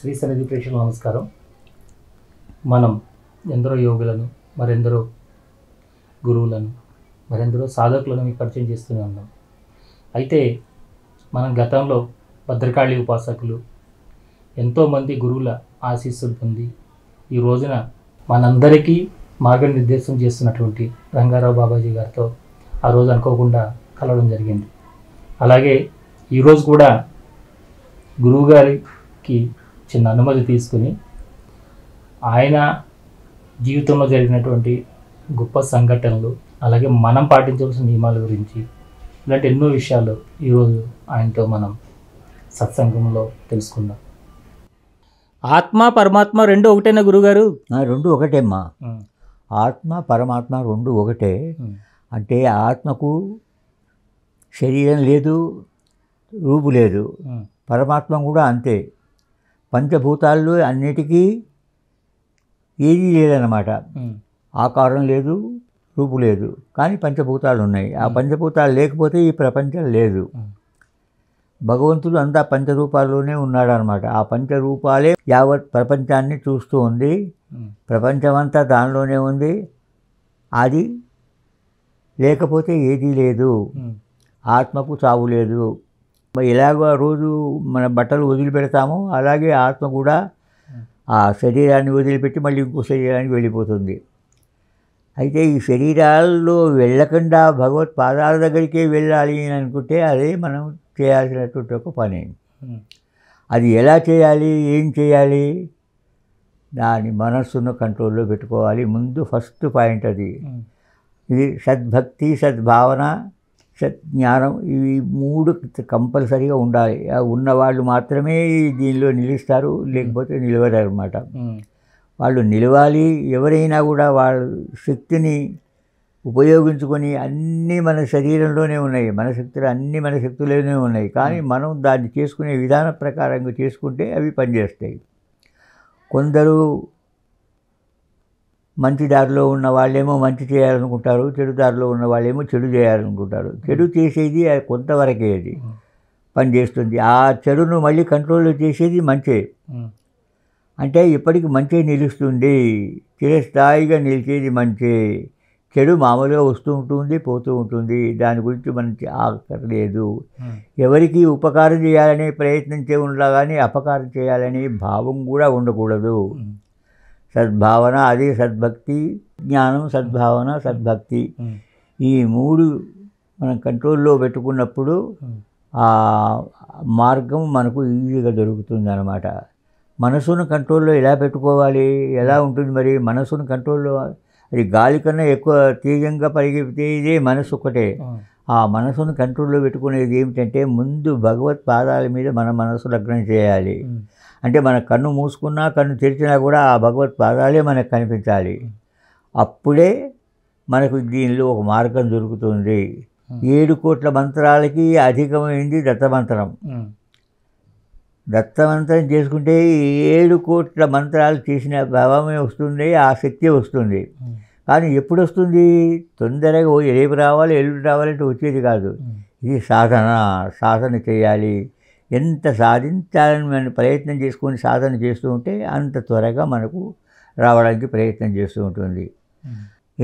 శ్రీ సన్నిధి ప్రేక్షణ నమస్కారం మనం ఎందరో యోగులను మరెందరో గురువులను మరెందరో సాధకులను మీకు పరిచయం చేస్తూనే ఉన్నాం అయితే మనం గతంలో భద్రకాళి ఉపాసకులు ఎంతోమంది గురువుల ఆశీస్సులు పొంది ఈ రోజున మనందరికీ మార్గనిర్దేశం చేస్తున్నటువంటి రంగారావు బాబాజీ గారితో ఆ రోజు అనుకోకుండా కలవడం జరిగింది అలాగే ఈరోజు కూడా గురువుగారికి చిన్న అనుమతి తీసుకుని ఆయన జీవితంలో జరిగినటువంటి గొప్ప సంఘటనలు అలాగే మనం పాటించవలసిన నియమాల గురించి ఇలాంటి ఎన్నో విషయాలు ఈరోజు ఆయనతో మనం సత్సంగంలో తెలుసుకుందాం ఆత్మ పరమాత్మ రెండు ఒకటేనా గురుగారు రెండు ఒకటేమ్మా ఆత్మ పరమాత్మ రెండు ఒకటే అంటే ఆత్మకు శరీరం లేదు రూపు లేదు పరమాత్మ కూడా అంతే పంచభూతాల్లో అన్నిటికీ ఏది లేదన్నమాట ఆకారం లేదు రూపు లేదు కానీ పంచభూతాలు ఉన్నాయి ఆ పంచభూతాలు లేకపోతే ఈ ప్రపంచం లేదు భగవంతుడు అంతా పంచరూపాల్లోనే ఉన్నాడనమాట ఆ పంచరూపాలే యావత్ ప్రపంచాన్ని చూస్తూ ఉంది ప్రపంచమంతా దానిలోనే ఉంది అది లేకపోతే ఏదీ లేదు ఆత్మకు చావు లేదు ఇలాగ ఆ రోజు మన బట్టలు వదిలిపెడతాము అలాగే ఆత్మ కూడా ఆ శరీరాన్ని వదిలిపెట్టి మళ్ళీ ఇంకో శరీరానికి వెళ్ళిపోతుంది అయితే ఈ శరీరాల్లో వెళ్ళకుండా భగవత్ పాదాల దగ్గరికే వెళ్ళాలి అని అనుకుంటే అదే మనం చేయాల్సినటువంటి ఒక పని అది ఎలా చేయాలి ఏం చేయాలి దాని మనస్సును కంట్రోల్లో పెట్టుకోవాలి ముందు ఫస్ట్ పాయింట్ అది ఇది సద్భక్తి సద్భావన జ్ఞానం ఇవి మూడు కంపల్సరీగా ఉండాలి ఉన్నవాళ్ళు మాత్రమే దీనిలో నిలుస్తారు లేకపోతే నిలవరు అనమాట వాళ్ళు నిలవాలి ఎవరైనా కూడా వాళ్ళ శక్తిని ఉపయోగించుకొని అన్నీ మన శరీరంలోనే ఉన్నాయి మన శక్తులు అన్నీ మన శక్తులనే ఉన్నాయి కానీ మనం దాన్ని చేసుకునే విధాన ప్రకారంగా చేసుకుంటే అవి పనిచేస్తాయి కొందరు మంచి దారిలో ఉన్న వాళ్ళేమో మంచి చేయాలనుకుంటారు చెడు దారిలో ఉన్న వాళ్ళేమో చెడు చేయాలనుకుంటారు చెడు చేసేది కొంతవరకే అది పనిచేస్తుంది ఆ చెడును మళ్ళీ కంట్రోల్ చేసేది మంచే అంటే ఇప్పటికి మంచే నిలుస్తుంది చిరస్థాయిగా నిలిచేది మంచే చెడు మామూలుగా వస్తూ ఉంటుంది పోతూ ఉంటుంది దాని గురించి మనం ఆకర్లేదు ఎవరికి ఉపకారం చేయాలనే ప్రయత్నించే ఉండగానే కానీ అపకారం చేయాలనే భావం కూడా ఉండకూడదు సద్భావన అదే సద్భక్తి జ్ఞానం సద్భావన సద్భక్తి ఈ మూడు మనం కంట్రోల్లో పెట్టుకున్నప్పుడు ఆ మార్గం మనకు ఈజీగా దొరుకుతుంది అనమాట మనసును కంట్రోల్లో ఎలా పెట్టుకోవాలి ఎలా ఉంటుంది మరి మనసును కంట్రోల్లో అది గాలి కన్నా ఎక్కువ తీవ్రంగా పరిగెత్తే ఇదే మనసు ఒకటే ఆ మనసును కంట్రోల్లో పెట్టుకునేది ఏమిటంటే ముందు భగవత్ పాదాల మీద మన మనసు లగ్నం చేయాలి అంటే మన కన్ను మూసుకున్నా కన్ను తెరిచినా కూడా ఆ భగవత్ పాదాలే మనకు కనిపించాలి అప్పుడే మనకు దీనిలో ఒక మార్గం దొరుకుతుంది ఏడు కోట్ల మంత్రాలకి అధికమైంది దత్తమంత్రం దత్తమంత్రం చేసుకుంటే ఏడు కోట్ల మంత్రాలు చేసిన భావమే వస్తుంది ఆ శక్తి వస్తుంది కానీ ఎప్పుడు వస్తుంది తొందరగా రేపు రావాలి ఎలుపు రావాలంటే వచ్చేది కాదు ఇది సాధన సాధన చేయాలి ఎంత సాధించాలని మనం ప్రయత్నం చేసుకొని సాధన చేస్తూ ఉంటే అంత త్వరగా మనకు రావడానికి ప్రయత్నం చేస్తూ ఉంటుంది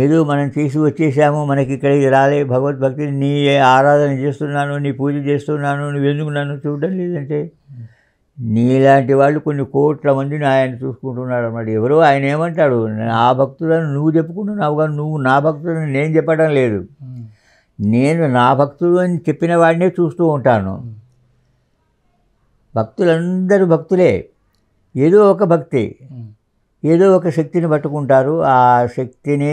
ఏదో మనం చేసి వచ్చేసాము మనకి ఇక్కడికి రాలే భగవద్భక్తిని నీ ఆరాధన చేస్తున్నాను నీ పూజ చేస్తున్నాను నువ్వు ఎందుకు నన్ను చూడడం లేదంటే నీలాంటి వాళ్ళు కొన్ని కోట్ల మందిని ఆయన చూసుకుంటున్నాడు అన్నమాట ఎవరో ఆయన ఏమంటాడు ఆ భక్తులను నువ్వు చెప్పుకుంటున్నావు కానీ నువ్వు నా భక్తులను నేను చెప్పడం లేదు నేను నా భక్తులు అని చెప్పిన వాడినే చూస్తూ ఉంటాను భక్తులందరూ భక్తులే ఏదో ఒక భక్తి ఏదో ఒక శక్తిని పట్టుకుంటారు ఆ శక్తినే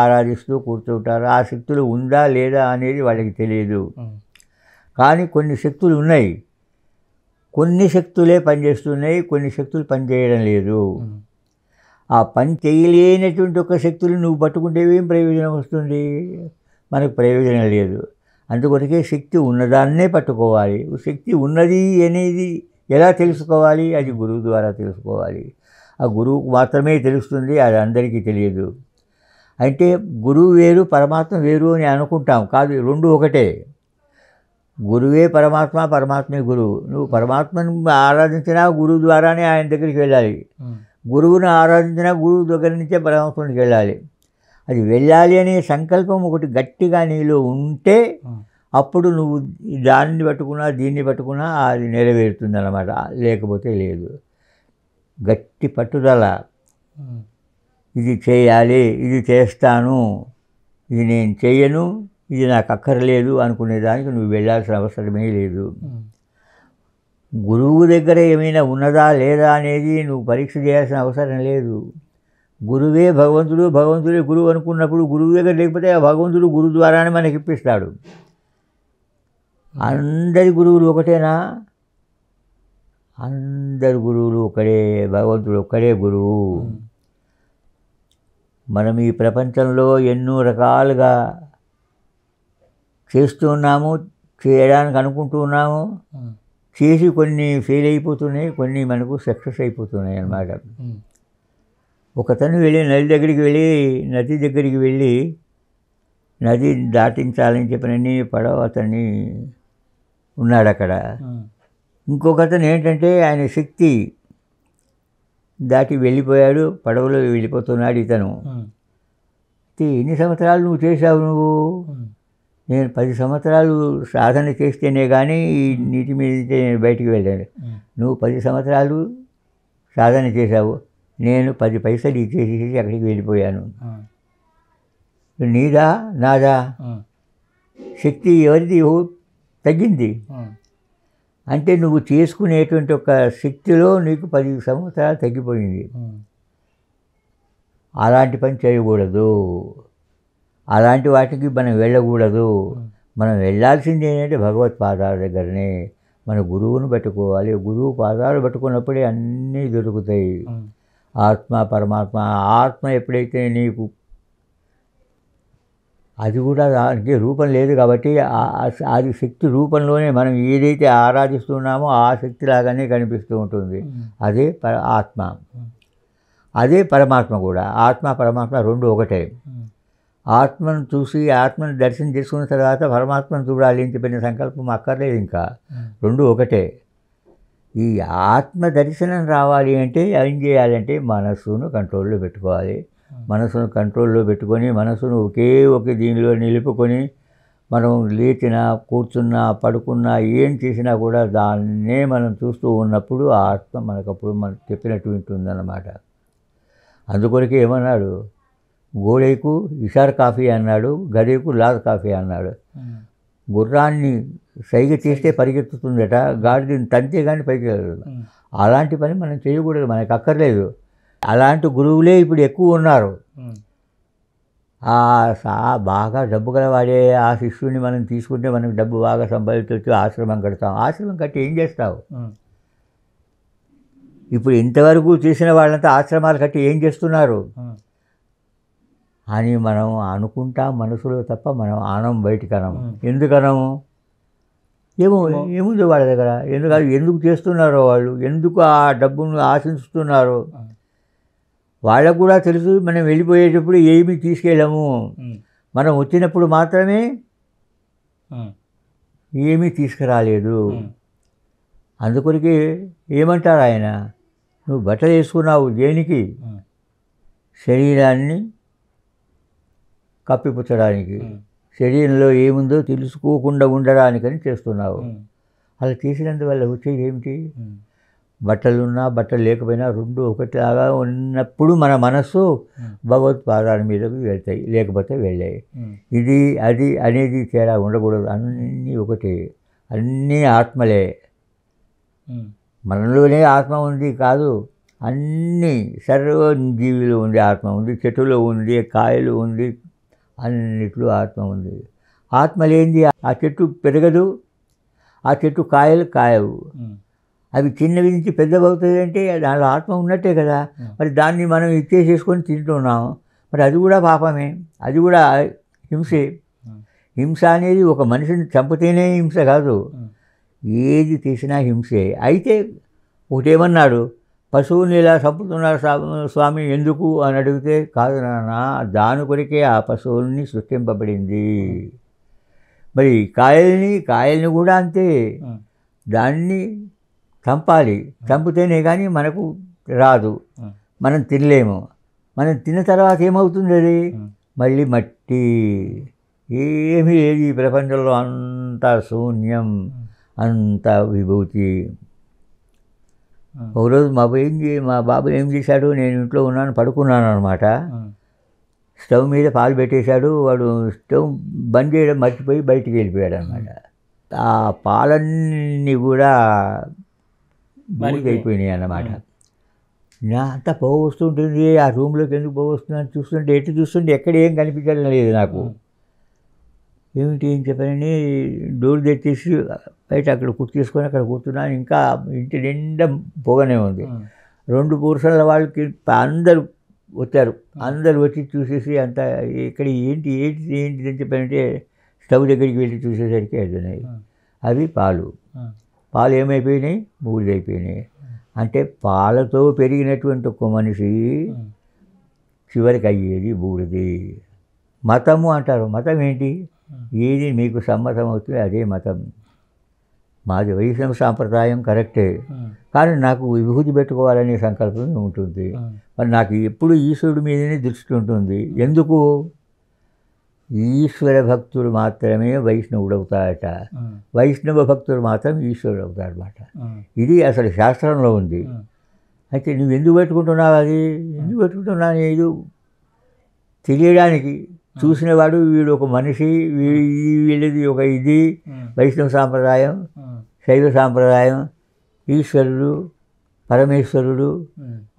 ఆరాధిస్తూ కూర్చుంటారు ఆ శక్తులు ఉందా లేదా అనేది వాళ్ళకి తెలియదు కానీ కొన్ని శక్తులు ఉన్నాయి కొన్ని శక్తులే పనిచేస్తున్నాయి కొన్ని శక్తులు పనిచేయడం లేదు ఆ పని చేయలేనటువంటి ఒక శక్తులు నువ్వు పట్టుకుంటే ఏం ప్రయోజనం వస్తుంది మనకు ప్రయోజనం లేదు అందుకొరకే శక్తి ఉన్నదాన్నే పట్టుకోవాలి శక్తి ఉన్నది అనేది ఎలా తెలుసుకోవాలి అది గురువు ద్వారా తెలుసుకోవాలి ఆ గురువుకు మాత్రమే తెలుస్తుంది అది అందరికీ తెలియదు అంటే గురువు వేరు పరమాత్మ వేరు అని అనుకుంటాం కాదు రెండు ఒకటే గురువే పరమాత్మ పరమాత్మే గురువు నువ్వు పరమాత్మను ఆరాధించినా గురువు ద్వారానే ఆయన దగ్గరికి వెళ్ళాలి గురువును ఆరాధించినా గురువు దగ్గర నుంచే పరమాత్మకి వెళ్ళాలి అది వెళ్ళాలి అనే సంకల్పం ఒకటి గట్టిగా నీలో ఉంటే అప్పుడు నువ్వు దానిని పట్టుకున్నా దీన్ని పట్టుకున్నా అది నెరవేరుతుంది అన్నమాట లేకపోతే లేదు గట్టి పట్టుదల ఇది చేయాలి ఇది చేస్తాను ఇది నేను చేయను ఇది నాకు అక్కర్లేదు అనుకునేదానికి నువ్వు వెళ్ళాల్సిన అవసరమే లేదు గురువు దగ్గర ఏమైనా ఉన్నదా లేదా అనేది నువ్వు పరీక్ష చేయాల్సిన అవసరం లేదు గురువే భగవంతుడు భగవంతుడే గురువు అనుకున్నప్పుడు గురువు దగ్గర లేకపోతే ఆ భగవంతుడు గురు ద్వారానే మనకి ఇప్పిస్తాడు అందరి గురువులు ఒకటేనా అందరి గురువులు ఒకడే భగవంతుడు ఒక్కడే గురువు మనం ఈ ప్రపంచంలో ఎన్నో రకాలుగా చేస్తున్నాము చేయడానికి అనుకుంటున్నాము చేసి కొన్ని ఫెయిల్ అయిపోతున్నాయి కొన్ని మనకు సక్సెస్ అయిపోతున్నాయి అన్నమాట ఒకతను వెళ్ళి నది దగ్గరికి వెళ్ళి నది దగ్గరికి వెళ్ళి నది దాటించాలని చెప్పినన్ని పడవ అతన్ని ఉన్నాడు అక్కడ ఇంకొకతను ఏంటంటే ఆయన శక్తి దాటి వెళ్ళిపోయాడు పడవలో వెళ్ళిపోతున్నాడు ఇతను ఎన్ని సంవత్సరాలు నువ్వు చేశావు నువ్వు నేను పది సంవత్సరాలు సాధన చేస్తేనే కానీ ఈ నీటి మీద బయటికి వెళ్ళాను నువ్వు పది సంవత్సరాలు సాధన చేశావు నేను పది పైసలు ఇచ్చేసి అక్కడికి వెళ్ళిపోయాను నీదా నాదా శక్తి ఎవరిది తగ్గింది అంటే నువ్వు చేసుకునేటువంటి ఒక శక్తిలో నీకు పది సంవత్సరాలు తగ్గిపోయింది అలాంటి పని చేయకూడదు అలాంటి వాటికి మనం వెళ్ళకూడదు మనం వెళ్ళాల్సింది ఏంటంటే భగవత్ పాదాల దగ్గరనే మన గురువును పట్టుకోవాలి గురువు పాదాలు పట్టుకున్నప్పుడే అన్నీ దొరుకుతాయి ఆత్మ పరమాత్మ ఆత్మ ఎప్పుడైతే నీకు అది కూడా దానికి రూపం లేదు కాబట్టి అది శక్తి రూపంలోనే మనం ఏదైతే ఆరాధిస్తున్నామో ఆ శక్తి లాగానే కనిపిస్తూ ఉంటుంది అదే ప ఆత్మ అదే పరమాత్మ కూడా ఆత్మ పరమాత్మ రెండు ఒకటే ఆత్మను చూసి ఆత్మను దర్శనం చేసుకున్న తర్వాత పరమాత్మను చూడాలి అని చెప్పిన సంకల్పం అక్కర్లేదు ఇంకా రెండు ఒకటే ఈ ఆత్మ దర్శనం రావాలి అంటే ఏం చేయాలంటే మనస్సును కంట్రోల్లో పెట్టుకోవాలి మనసును కంట్రోల్లో పెట్టుకొని మనసును ఒకే ఒక దీనిలో నిలుపుకొని మనం లేచినా కూర్చున్నా పడుకున్నా ఏం చేసినా కూడా దాన్నే మనం చూస్తూ ఉన్నప్పుడు ఆ ఆత్మ మనకప్పుడు మనం చెప్పినట్టు వింటుందన్నమాట అందుకొరకే ఏమన్నాడు గోడైకు ఇషార్ కాఫీ అన్నాడు గదేకు లాల్ కాఫీ అన్నాడు గుర్రాన్ని సైగ చేస్తే పరిగెత్తుతుందట గాడిదని తంతే కానీ పైకి అలాంటి పని మనం చేయకూడదు మనకు అక్కర్లేదు అలాంటి గురువులే ఇప్పుడు ఎక్కువ ఉన్నారు బాగా డబ్బు గలవాడే ఆ శిష్యుని మనం తీసుకుంటే మనకు డబ్బు బాగా సంపాదించవచ్చు ఆశ్రమం కడతాం ఆశ్రమం కట్టి ఏం చేస్తావు ఇప్పుడు ఇంతవరకు చేసిన వాళ్ళంతా ఆశ్రమాలు కట్టి ఏం చేస్తున్నారు అని మనం అనుకుంటాం మనసులో తప్ప మనం ఆనం బయటకనము ఎందుకనము ఏమో ఏముంది వాళ్ళ దగ్గర ఎందుకు ఎందుకు చేస్తున్నారో వాళ్ళు ఎందుకు ఆ డబ్బును ఆశిస్తున్నారో వాళ్ళకు కూడా తెలుసు మనం వెళ్ళిపోయేటప్పుడు ఏమి తీసుకెళ్ళము మనం వచ్చినప్పుడు మాత్రమే ఏమీ తీసుకురాలేదు అందుకొరికి ఏమంటారు ఆయన నువ్వు బట్టలు వేసుకున్నావు దేనికి శరీరాన్ని కప్పిపుచ్చడానికి శరీరంలో ఏముందో తెలుసుకోకుండా ఉండడానికని చేస్తున్నావు అలా చేసినందువల్ల వచ్చేది ఏమిటి బట్టలున్నా బట్టలు లేకపోయినా రెండు ఒకటిలాగా ఉన్నప్పుడు మన మనస్సు భగవత్పాదాల మీదకు వెళ్తాయి లేకపోతే వెళ్ళాయి ఇది అది అనేది తేడా ఉండకూడదు అన్నీ ఒకటి అన్నీ ఆత్మలే మనలోనే ఆత్మ ఉంది కాదు అన్నీ సర్వజీవిలో ఉంది ఆత్మ ఉంది చెట్టులో ఉంది కాయలు ఉంది అన్నిట్లో ఆత్మ ఉంది ఆత్మ లేనిది ఆ చెట్టు పెరగదు ఆ చెట్టు కాయలు కాయవు అవి చిన్నవి నుంచి పెద్దవి అవుతుందంటే దానిలో ఆత్మ ఉన్నట్టే కదా మరి దాన్ని మనం ఇచ్చేసేసుకొని తింటున్నాం మరి అది కూడా పాపమే అది కూడా హింసే హింస అనేది ఒక మనిషిని చంపితేనే హింస కాదు ఏది తీసినా హింసే అయితే ఒకటేమన్నాడు పశువుని ఇలా చంపుతున్నారు స్వామి ఎందుకు అని అడిగితే కాదు నాన్న దాని కొరికే ఆ పశువుల్ని సృష్టింపబడింది మరి కాయల్ని కాయల్ని కూడా అంతే దాన్ని చంపాలి చంపితేనే కానీ మనకు రాదు మనం తినలేము మనం తిన్న తర్వాత ఏమవుతుంది అది మళ్ళీ మట్టి ఏమీ లేదు ఈ ప్రపంచంలో అంత శూన్యం అంత విభూతి ఒకరోజు మా ఏం మా బాబు ఏం చేశాడు నేను ఇంట్లో ఉన్నాను పడుకున్నాను అనమాట స్టవ్ మీద పాలు పెట్టేశాడు వాడు స్టవ్ బంద్ చేయడం మర్చిపోయి బయటికి వెళ్ళిపోయాడు అనమాట ఆ పాలన్నీ కూడా అయిపోయినాయి అన్నమాట నా అంతా పోగొస్తుంటుంది ఆ రూమ్లోకి ఎందుకు అని చూస్తుంటే ఎటు చూస్తుంటే ఎక్కడ ఏం కనిపించడం లేదు నాకు ఏమిటి ఏం చెప్పానని డోర్ తెచ్చేసి బయట అక్కడ తీసుకొని అక్కడ కూర్చున్నాను ఇంకా ఇంటి నిండా పొగనే ఉంది రెండు పురుషుల వాళ్ళకి అందరూ వచ్చారు అందరు వచ్చి చూసేసి అంత ఇక్కడ ఏంటి ఏంటి ఏంటి అని చెప్పానంటే స్టవ్ దగ్గరికి వెళ్ళి చూసేసరికి అడిగినాయి అవి పాలు పాలు ఏమైపోయినాయి అయిపోయినాయి అంటే పాలతో పెరిగినటువంటి ఒక మనిషి చివరికి అయ్యేది బూడిది మతము అంటారు మతం ఏంటి ఏది మీకు సమ్మతమవుతుంది అదే మతం మాది వైష్ణవ సాంప్రదాయం కరెక్టే కానీ నాకు విభూతి పెట్టుకోవాలనే సంకల్పం ఉంటుంది మరి నాకు ఎప్పుడు ఈశ్వరుడి మీదనే దృష్టి ఉంటుంది ఎందుకు ఈశ్వర భక్తులు మాత్రమే వైష్ణవుడు అవుతాడట వైష్ణవ భక్తులు మాత్రం ఈశ్వరుడు అవుతారన్నమాట ఇది అసలు శాస్త్రంలో ఉంది అయితే నువ్వు ఎందుకు పెట్టుకుంటున్నావు అది ఎందుకు పెట్టుకుంటున్నావు ఇది తెలియడానికి చూసినవాడు వీడు ఒక మనిషి వీళ్ళది ఒక ఇది వైష్ణవ సాంప్రదాయం శైవ సాంప్రదాయం ఈశ్వరుడు పరమేశ్వరుడు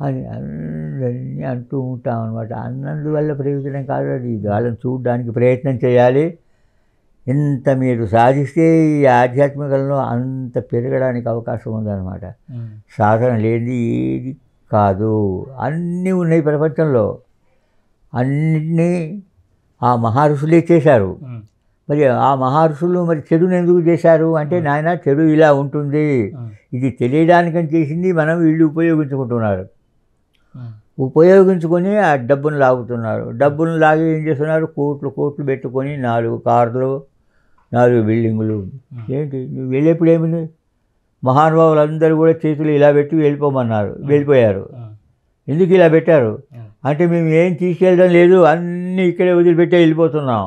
అని అందరినీ అంటూ ఉంటాం అనమాట అన్నందువల్ల ప్రయోజనం కాదు అది వాళ్ళని చూడడానికి ప్రయత్నం చేయాలి ఇంత మీరు సాధిస్తే ఈ ఆధ్యాత్మికంలో అంత పెరగడానికి అవకాశం ఉందన్నమాట సాధన లేనిది ఏది కాదు అన్నీ ఉన్నాయి ప్రపంచంలో అన్నింటినీ ఆ మహర్షులే చేశారు మరి ఆ మహర్షులు మరి చెడుని ఎందుకు చేశారు అంటే నాయన చెడు ఇలా ఉంటుంది ఇది తెలియడానికని చేసింది మనం వీళ్ళు ఉపయోగించుకుంటున్నారు ఉపయోగించుకొని ఆ డబ్బును లాగుతున్నారు డబ్బును లాగి ఏం చేస్తున్నారు కోట్లు కోట్లు పెట్టుకొని నాలుగు కార్లు నాలుగు బిల్డింగులు ఏంటి నువ్వు వెళ్ళేప్పుడు మహానుభావులు అందరూ కూడా చేతులు ఇలా పెట్టి వెళ్ళిపోమన్నారు వెళ్ళిపోయారు ఎందుకు ఇలా పెట్టారు అంటే మేము ఏం తీసుకెళ్ళడం లేదు అన్నీ ఇక్కడే వదిలిపెట్టే వెళ్ళిపోతున్నాం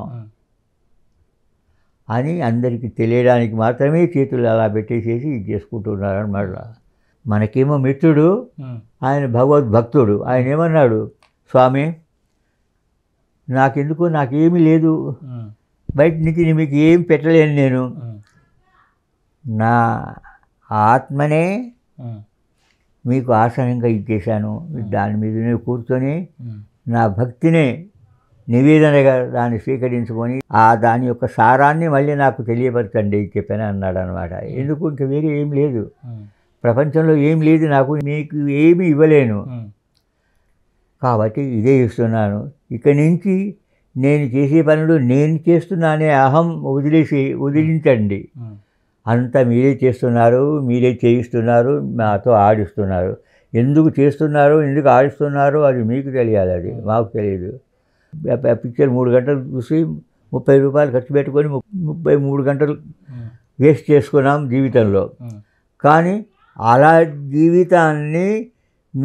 అని అందరికీ తెలియడానికి మాత్రమే చేతులు అలా పెట్టేసేసి ఇది చేసుకుంటున్నారు అనమాట మనకేమో మిత్రుడు ఆయన భగవద్భక్తుడు ఆయన ఏమన్నాడు స్వామి నాకెందుకు నాకేమీ లేదు బయట నుంచి మీకు ఏం పెట్టలేను నేను నా ఆత్మనే మీకు ఆసనంగా ఇచ్చేశాను దాని మీదనే కూర్చొని నా భక్తిని నివేదనగా దాన్ని స్వీకరించుకొని ఆ దాని యొక్క సారాన్ని మళ్ళీ నాకు తెలియపరచండి చెప్పాను అన్నాడు అనమాట ఎందుకు ఇంకా వేరే ఏం లేదు ప్రపంచంలో ఏం లేదు నాకు మీకు ఏమి ఇవ్వలేను కాబట్టి ఇదే ఇస్తున్నాను ఇక్కడి నుంచి నేను చేసే పనులు నేను చేస్తున్నానే అహం వదిలేసి వదిలించండి అంతా మీరే చేస్తున్నారు మీరే చేయిస్తున్నారు మాతో ఆడిస్తున్నారు ఎందుకు చేస్తున్నారు ఎందుకు ఆడిస్తున్నారు అది మీకు తెలియాలి అది మాకు తెలియదు పిక్చర్ మూడు గంటలు చూసి ముప్పై రూపాయలు ఖర్చు పెట్టుకొని ముప్పై మూడు గంటలు వేస్ట్ చేసుకున్నాం జీవితంలో కానీ అలా జీవితాన్ని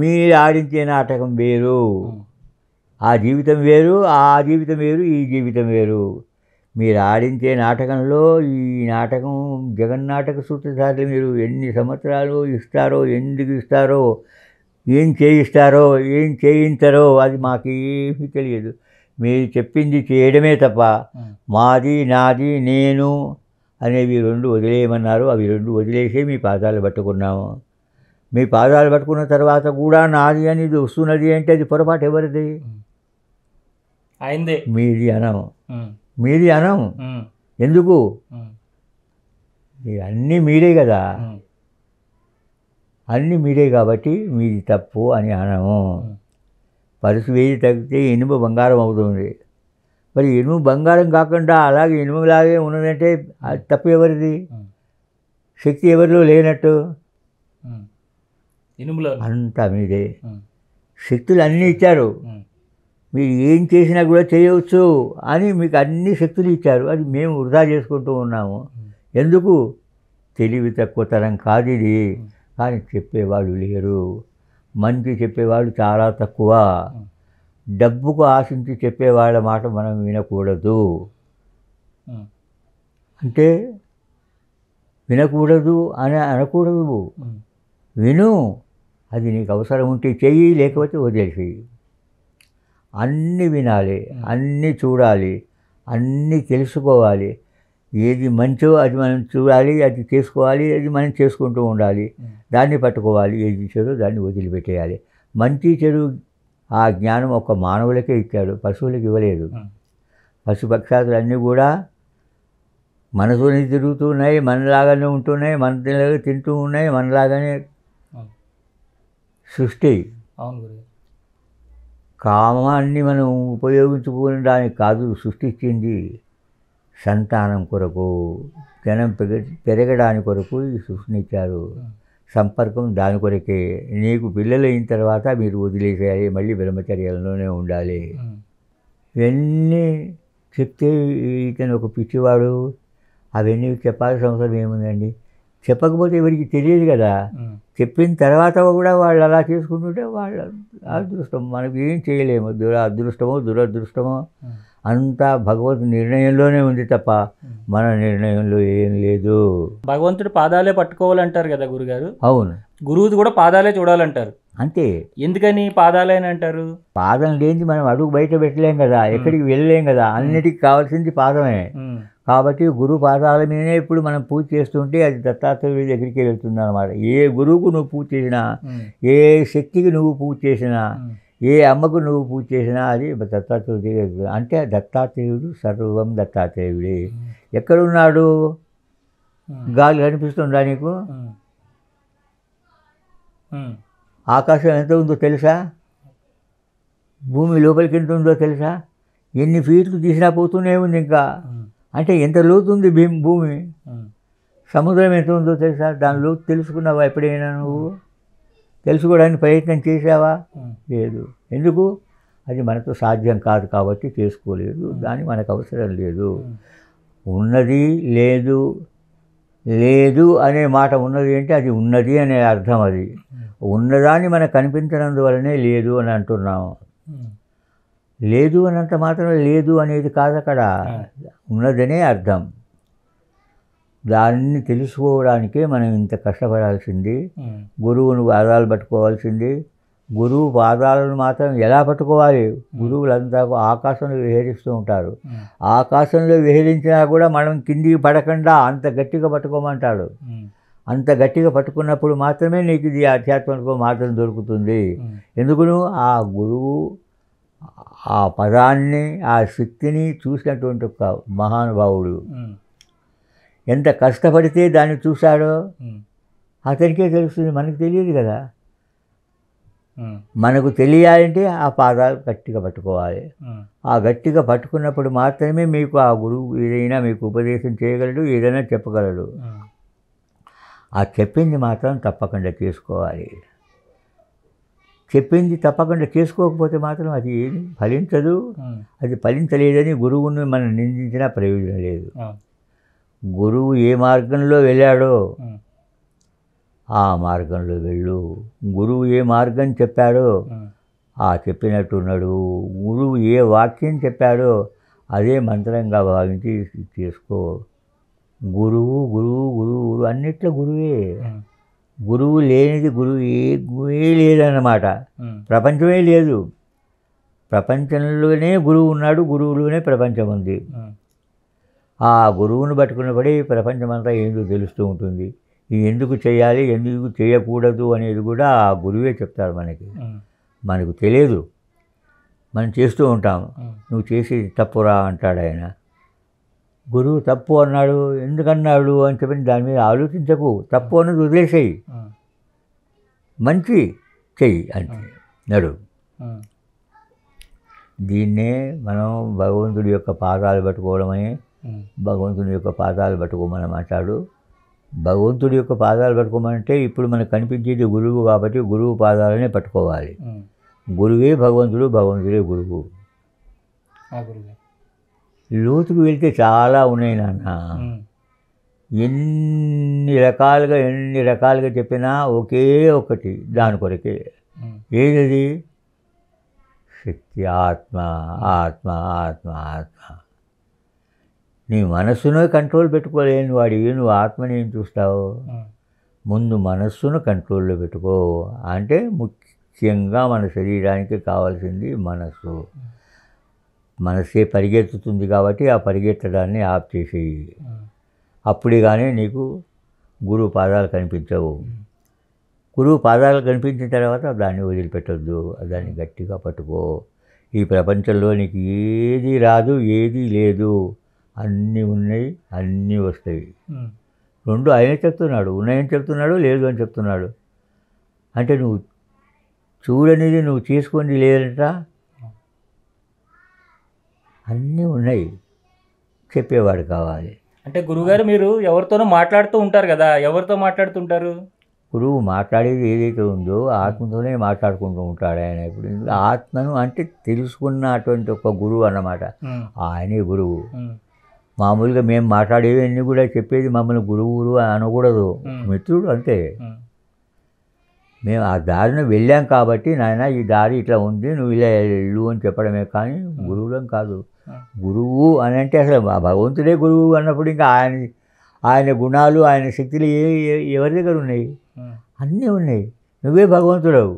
మీరు ఆడించే నాటకం వేరు ఆ జీవితం వేరు ఆ జీవితం వేరు ఈ జీవితం వేరు మీరు ఆడించే నాటకంలో ఈ నాటకం జగన్నాటక సూత్రధారులు మీరు ఎన్ని సంవత్సరాలు ఇస్తారో ఎందుకు ఇస్తారో ఏం చేయిస్తారో ఏం చేయించరో అది మాకు ఏమీ తెలియదు మీరు చెప్పింది చేయడమే తప్ప మాది నాది నేను అనేవి రెండు వదిలేయమన్నారు అవి రెండు వదిలేసి మీ పాదాలు పట్టుకున్నాము మీ పాదాలు పట్టుకున్న తర్వాత కూడా నాది అనేది వస్తున్నది అంటే అది పొరపాటు ఎవరిది అయిందే మీది అనము మీడియానం ఎందుకు అన్నీ మీరే కదా అన్నీ మీరే కాబట్టి మీది తప్పు అని అనము పరుసు వేది తగ్గితే ఇనుము బంగారం అవుతుంది మరి ఇనుము బంగారం కాకుండా అలాగే ఇనుములాగే ఉన్నదంటే తప్పు ఎవరిది శక్తి ఎవరిలో లేనట్టు ఇనుములో అంతా మీదే శక్తులు అన్నీ ఇచ్చారు మీరు ఏం చేసినా కూడా చేయవచ్చు అని మీకు అన్ని శక్తులు ఇచ్చారు అది మేము వృధా చేసుకుంటూ ఉన్నాము ఎందుకు తెలివి తక్కువ తరం కాదు ఇది కానీ చెప్పేవాళ్ళు లేరు మంచి చెప్పేవాళ్ళు చాలా తక్కువ డబ్బుకు ఆశించి చెప్పేవాళ్ళ మాట మనం వినకూడదు అంటే వినకూడదు అని అనకూడదు విను అది నీకు అవసరం ఉంటే చెయ్యి లేకపోతే వదిలేసేయి అన్నీ వినాలి అన్నీ చూడాలి అన్నీ తెలుసుకోవాలి ఏది మంచో అది మనం చూడాలి అది చేసుకోవాలి అది మనం చేసుకుంటూ ఉండాలి దాన్ని పట్టుకోవాలి ఏది చెడు దాన్ని వదిలిపెట్టేయాలి మంచి చెడు ఆ జ్ఞానం ఒక మానవులకే ఇచ్చాడు పశువులకు ఇవ్వలేదు అన్నీ కూడా మనతోనే తిరుగుతున్నాయి మనలాగానే ఉంటున్నాయి మన తింటూ ఉన్నాయి మనలాగానే సృష్టి అవును కామాన్ని మనం ఉపయోగించుకోవడానికి కాదు సృష్టించింది సంతానం కొరకు జనం పెరగ పెరగడానికి కొరకు సృష్టించారు సంపర్కం దాని కొరకే నీకు పిల్లలు అయిన తర్వాత మీరు వదిలేసేయాలి మళ్ళీ బ్రహ్మచర్యాలలోనే ఉండాలి ఇవన్నీ చెప్తే ఇతను ఒక పిచ్చివాడు అవన్నీ చెప్పాల్సిన అవసరం ఏముందండి చెప్పకపోతే ఎవరికి తెలియదు కదా చెప్పిన తర్వాత కూడా వాళ్ళు అలా చేసుకుంటుంటే వాళ్ళ అదృష్టం మనకి ఏం చేయలేము దుర అదృష్టమో దురదృష్టమో అంతా భగవంతు నిర్ణయంలోనే ఉంది తప్ప మన నిర్ణయంలో ఏం లేదు భగవంతుడు పాదాలే పట్టుకోవాలంటారు కదా గురుగారు అవును గురువుది కూడా పాదాలే చూడాలంటారు అంతే ఎందుకని పాదాలని అంటారు పాదం లేనిది మనం అడుగు బయట పెట్టలేం కదా ఎక్కడికి వెళ్ళలేం కదా అన్నిటికి కావాల్సింది పాదమే కాబట్టి గురు పాదాల మీదనే ఇప్పుడు మనం పూజ చేస్తుంటే అది దత్తాత్రేయుడి దగ్గరికి వెళ్తుంది అనమాట ఏ గురువుకు నువ్వు పూజ చేసినా ఏ శక్తికి నువ్వు పూజ చేసినా ఏ అమ్మకు నువ్వు పూజ చేసినా అది దత్తాత్రేయుడి దగ్గర అంటే దత్తాత్రేయుడు సర్వం దత్తాత్రేయుడే ఎక్కడున్నాడు గాలి కనిపిస్తుందా నీకు ఆకాశం ఎంత ఉందో తెలుసా భూమి లోపలికి ఎంత ఉందో తెలుసా ఎన్ని ఫీట్లు తీసినా పోతూనే ఉంది ఇంకా అంటే ఎంత లోతు ఉంది భూమి సముద్రం ఎంత ఉందో తెలుసా దాని లోతు తెలుసుకున్నావా ఎప్పుడైనా నువ్వు తెలుసుకోవడానికి ప్రయత్నం చేసావా లేదు ఎందుకు అది మనతో సాధ్యం కాదు కాబట్టి చేసుకోలేదు దాని మనకు అవసరం లేదు ఉన్నది లేదు లేదు అనే మాట ఉన్నది అంటే అది ఉన్నది అనే అర్థం అది ఉన్నదాన్ని మనకు కనిపించినందువలనే లేదు అని అంటున్నాం లేదు అనంత మాత్రం లేదు అనేది కాదు అక్కడ ఉన్నదనే అర్థం దాన్ని తెలుసుకోవడానికే మనం ఇంత కష్టపడాల్సింది గురువును పాదాలు పట్టుకోవాల్సింది గురువు పాదాలను మాత్రం ఎలా పట్టుకోవాలి గురువులంతా ఆకాశంలో విహరిస్తూ ఉంటారు ఆకాశంలో విహరించినా కూడా మనం కిందికి పడకుండా అంత గట్టిగా పట్టుకోమంటాడు అంత గట్టిగా పట్టుకున్నప్పుడు మాత్రమే నీకు ఇది ఆధ్యాత్మిక మాత్రం దొరుకుతుంది ఎందుకును ఆ గురువు ఆ పదాన్ని ఆ శక్తిని చూసినటువంటి ఒక మహానుభావుడు ఎంత కష్టపడితే దాన్ని చూశాడో అతనికే తెలుస్తుంది మనకు తెలియదు కదా మనకు తెలియాలంటే ఆ పాదాలు గట్టిగా పట్టుకోవాలి ఆ గట్టిగా పట్టుకున్నప్పుడు మాత్రమే మీకు ఆ గురువు ఏదైనా మీకు ఉపదేశం చేయగలడు ఏదైనా చెప్పగలడు ఆ చెప్పింది మాత్రం తప్పకుండా చేసుకోవాలి చెప్పింది తప్పకుండా చేసుకోకపోతే మాత్రం అది ఫలించదు అది ఫలించలేదని గురువుని మనం నిందించినా ప్రయోజనం లేదు గురువు ఏ మార్గంలో వెళ్ళాడో ఆ మార్గంలో వెళ్ళు గురువు ఏ మార్గం చెప్పాడో ఆ చెప్పినట్టున్నాడు గురువు ఏ వాక్యం చెప్పాడో అదే మంత్రంగా భావించి చేసుకో గురువు గురువు గురువు గురువు అన్నిట్లో గురువే గురువు లేనిది గురువు ఏ గురువే లేదన్నమాట ప్రపంచమే లేదు ప్రపంచంలోనే గురువు ఉన్నాడు గురువులోనే ప్రపంచం ఉంది ఆ గురువును పట్టుకున్నప్పుడే ప్రపంచమంతా ఏందో తెలుస్తూ ఉంటుంది ఎందుకు చేయాలి ఎందుకు చేయకూడదు అనేది కూడా ఆ గురువే చెప్తారు మనకి మనకు తెలియదు మనం చేస్తూ ఉంటాం నువ్వు చేసేది తప్పురా అంటాడు ఆయన గురువు తప్పు అన్నాడు ఎందుకన్నాడు అని చెప్పి దాని మీద ఆలోచించకు తప్పు అన్నది వదిలేసేయి మంచి చెయ్యి అంతే నడు దీన్నే మనం భగవంతుడి యొక్క పాదాలు పట్టుకోవడమే భగవంతుడి యొక్క పాదాలు పట్టుకోమని మాట్లాడు భగవంతుడి యొక్క పాదాలు పట్టుకోమంటే ఇప్పుడు మనకు కనిపించేది గురువు కాబట్టి గురువు పాదాలనే పట్టుకోవాలి గురువే భగవంతుడు భగవంతుడే గురువు లోతుకు వెళ్తే చాలా ఉన్నాయి నాన్న ఎన్ని రకాలుగా ఎన్ని రకాలుగా చెప్పినా ఒకే ఒకటి దాని కొరకే ఏది శక్తి ఆత్మ ఆత్మ ఆత్మ ఆత్మ నీ మనస్సును కంట్రోల్ పెట్టుకోలేని వాడివి నువ్వు ఆత్మని ఏం చూస్తావు ముందు మనస్సును కంట్రోల్లో పెట్టుకో అంటే ముఖ్యంగా మన శరీరానికి కావాల్సింది మనస్సు మనసే పరిగెత్తుతుంది కాబట్టి ఆ పరిగెత్తడాన్ని ఆఫ్ చేసేయి అప్పుడే కానీ నీకు గురువు పాదాలు కనిపించవు గురువు పాదాలు కనిపించిన తర్వాత దాన్ని వదిలిపెట్టద్దు దాన్ని గట్టిగా పట్టుకో ఈ ప్రపంచంలో నీకు ఏది రాదు ఏది లేదు అన్నీ ఉన్నాయి అన్నీ వస్తాయి రెండు ఆయన చెప్తున్నాడు ఉన్నాయని చెప్తున్నాడు లేదు అని చెప్తున్నాడు అంటే నువ్వు చూడనిది నువ్వు తీసుకొని లేదంట అన్నీ ఉన్నాయి చెప్పేవాడు కావాలి అంటే గురుగారు మీరు ఎవరితోనో మాట్లాడుతూ ఉంటారు కదా ఎవరితో మాట్లాడుతుంటారు గురువు మాట్లాడేది ఏదైతే ఉందో ఆత్మతోనే మాట్లాడుకుంటూ ఉంటాడు ఆయన ఇప్పుడు ఆత్మను అంటే తెలుసుకున్నటువంటి ఒక గురువు అన్నమాట ఆయనే గురువు మామూలుగా మేము మాట్లాడేవన్నీ కూడా చెప్పేది మమ్మల్ని గురువు గురువు అనకూడదు మిత్రుడు అంతే మేము ఆ దారిని వెళ్ళాం కాబట్టి నాయన ఈ దారి ఇట్లా ఉంది నువ్వు ఇలా వెళ్ళు అని చెప్పడమే కానీ గురువులం కాదు గురువు అని అంటే అసలు భగవంతుడే గురువు అన్నప్పుడు ఇంకా ఆయన ఆయన గుణాలు ఆయన శక్తులు ఏ ఎవరి దగ్గర ఉన్నాయి అన్నీ ఉన్నాయి నువ్వే భగవంతుడవు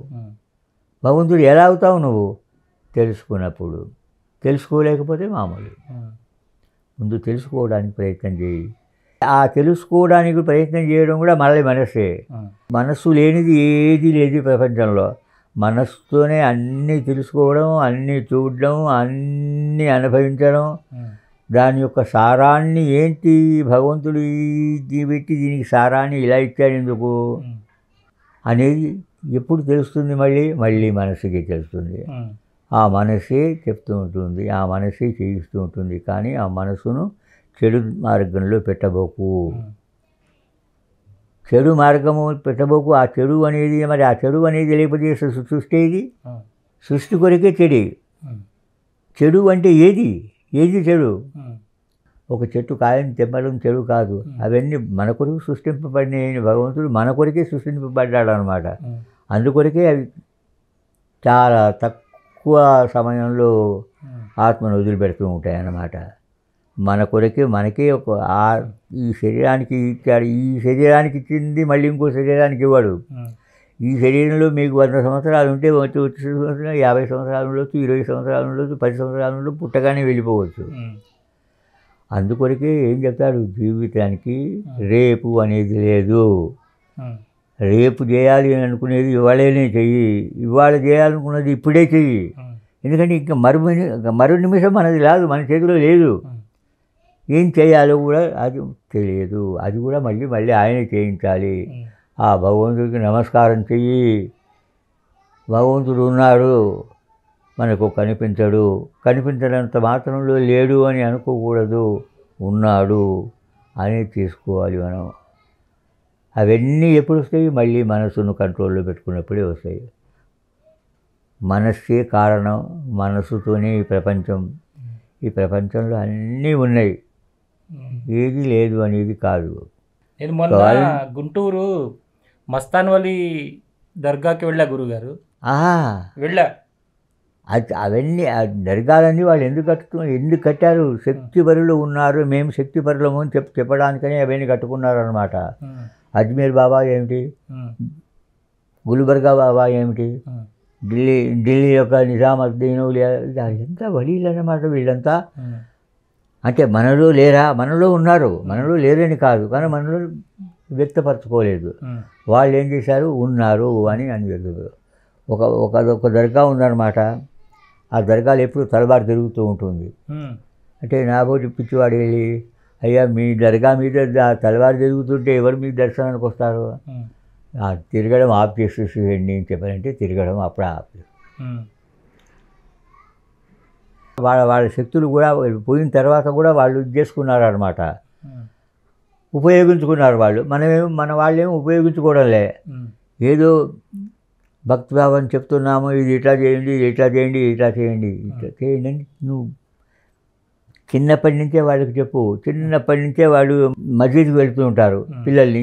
భగవంతుడు ఎలా అవుతావు నువ్వు తెలుసుకున్నప్పుడు తెలుసుకోలేకపోతే మామూలు ముందు తెలుసుకోవడానికి ప్రయత్నం చేయి ఆ తెలుసుకోవడానికి ప్రయత్నం చేయడం కూడా మళ్ళీ మనస్సే మనస్సు లేనిది ఏది లేదు ప్రపంచంలో మనస్సుతోనే అన్నీ తెలుసుకోవడం అన్నీ చూడడం అన్నీ అనుభవించడం దాని యొక్క సారాన్ని ఏంటి భగవంతుడు పెట్టి దీనికి సారాన్ని ఇలా ఇచ్చాడు ఎందుకు అనేది ఎప్పుడు తెలుస్తుంది మళ్ళీ మళ్ళీ మనసుకి తెలుస్తుంది ఆ మనసే చెప్తూ ఉంటుంది ఆ మనసే చేయిస్తూ ఉంటుంది కానీ ఆ మనసును చెడు మార్గంలో పెట్టబోకు చెడు మార్గము పెట్టబోకు ఆ చెడు అనేది మరి ఆ చెడు అనేది లేకపోతే సృష్టి ఏది సృష్టి కొరకే చెడు చెడు అంటే ఏది ఏది చెడు ఒక చెట్టు కాయని తెంపడం చెడు కాదు అవన్నీ మన కొరకు సృష్టింపబడిన భగవంతుడు మన కొరకే సృష్టింపబడ్డాడు అనమాట అందుకొరకే అవి చాలా తక్కువ సమయంలో ఆత్మను వదిలిపెడుతూ ఉంటాయి అన్నమాట మన కొరకే మనకే ఒక ఆ ఈ శరీరానికి ఇచ్చాడు ఈ శరీరానికి ఇచ్చింది మళ్ళీ ఇంకో శరీరానికి ఇవ్వడు ఈ శరీరంలో మీకు వంద సంవత్సరాలు ఉంటే వచ్చి యాభై సంవత్సరాలు ఉండొచ్చు ఇరవై సంవత్సరాలు ఉండొచ్చు పది సంవత్సరాలు ఉండొచ్చు పుట్టగానే వెళ్ళిపోవచ్చు అందుకొరకే ఏం చెప్తాడు జీవితానికి రేపు అనేది లేదు రేపు చేయాలి అని అనుకునేది ఇవాళనే చెయ్యి ఇవాళ చేయాలనుకున్నది ఇప్పుడే చెయ్యి ఎందుకంటే ఇంకా మరు మరు నిమిషం మనది రాదు మన చేతిలో లేదు ఏం చేయాలో కూడా అది తెలియదు అది కూడా మళ్ళీ మళ్ళీ ఆయన చేయించాలి ఆ భగవంతుడికి నమస్కారం చెయ్యి భగవంతుడు ఉన్నాడు మనకు కనిపించడు కనిపించడంత మాత్రంలో లేడు అని అనుకోకూడదు ఉన్నాడు అని తీసుకోవాలి మనం అవన్నీ ఎప్పుడు వస్తాయి మళ్ళీ మనసును కంట్రోల్లో పెట్టుకున్నప్పుడే వస్తాయి మనస్సే కారణం మనసుతోనే ఈ ప్రపంచం ఈ ప్రపంచంలో అన్నీ ఉన్నాయి ఏది లేదు అనేది కాదు నేను మొన్న గుంటూరు మస్తాన్వలి దర్గాకి వెళ్ళా గురుగారు వెళ్ళా అది అవన్నీ దర్గాలన్నీ వాళ్ళు ఎందుకు కట్టు ఎందుకు కట్టారు శక్తి పరులు ఉన్నారు మేము శక్తి పరులము అని చెప్ చెప్పడానికనే అవన్నీ కట్టుకున్నారు అనమాట అజ్మీర్ బాబా ఏమిటి గుల్బర్గా బాబా ఏమిటి ఢిల్లీ ఢిల్లీ యొక్క నిజామద్దీన్ లేదా వలీలు అనమాట వీళ్ళంతా అంటే మనలో లేరా మనలో ఉన్నారు మనలో లేరని కాదు కానీ మనలో వ్యక్తపరచుకోలేదు వాళ్ళు ఏం చేశారు ఉన్నారు అని అని జరుగుతుంది ఒక ఒక ఒక దర్గా ఉందన్నమాట ఆ దర్గాలు ఎప్పుడు తలబారు తిరుగుతూ ఉంటుంది అంటే నాబోటి పిచ్చివాడు వెళ్ళి అయ్యా మీ దర్గా మీద తలవారు తిరుగుతుంటే ఎవరు మీ దర్శనానికి వస్తారు తిరగడం ఆఫ్ చేసేసేయండి అని చెప్పారంటే తిరగడం అప్పుడు ఆపు వాళ్ళ వాళ్ళ శక్తులు కూడా పోయిన తర్వాత కూడా వాళ్ళు ఇది చేసుకున్నారనమాట ఉపయోగించుకున్నారు వాళ్ళు మనమేం మన వాళ్ళేమి ఉపయోగించుకోవడంలే ఏదో భక్తిభావం చెప్తున్నాము ఇది ఇట్లా చేయండి ఇది ఇట్లా చేయండి ఇట్లా చేయండి ఇట్లా చేయండి అని నువ్వు చిన్నప్పటి నుంచే వాళ్ళకి చెప్పు చిన్నప్పటి నుంచే వాళ్ళు మసీదుకి వెళుతూ ఉంటారు పిల్లల్ని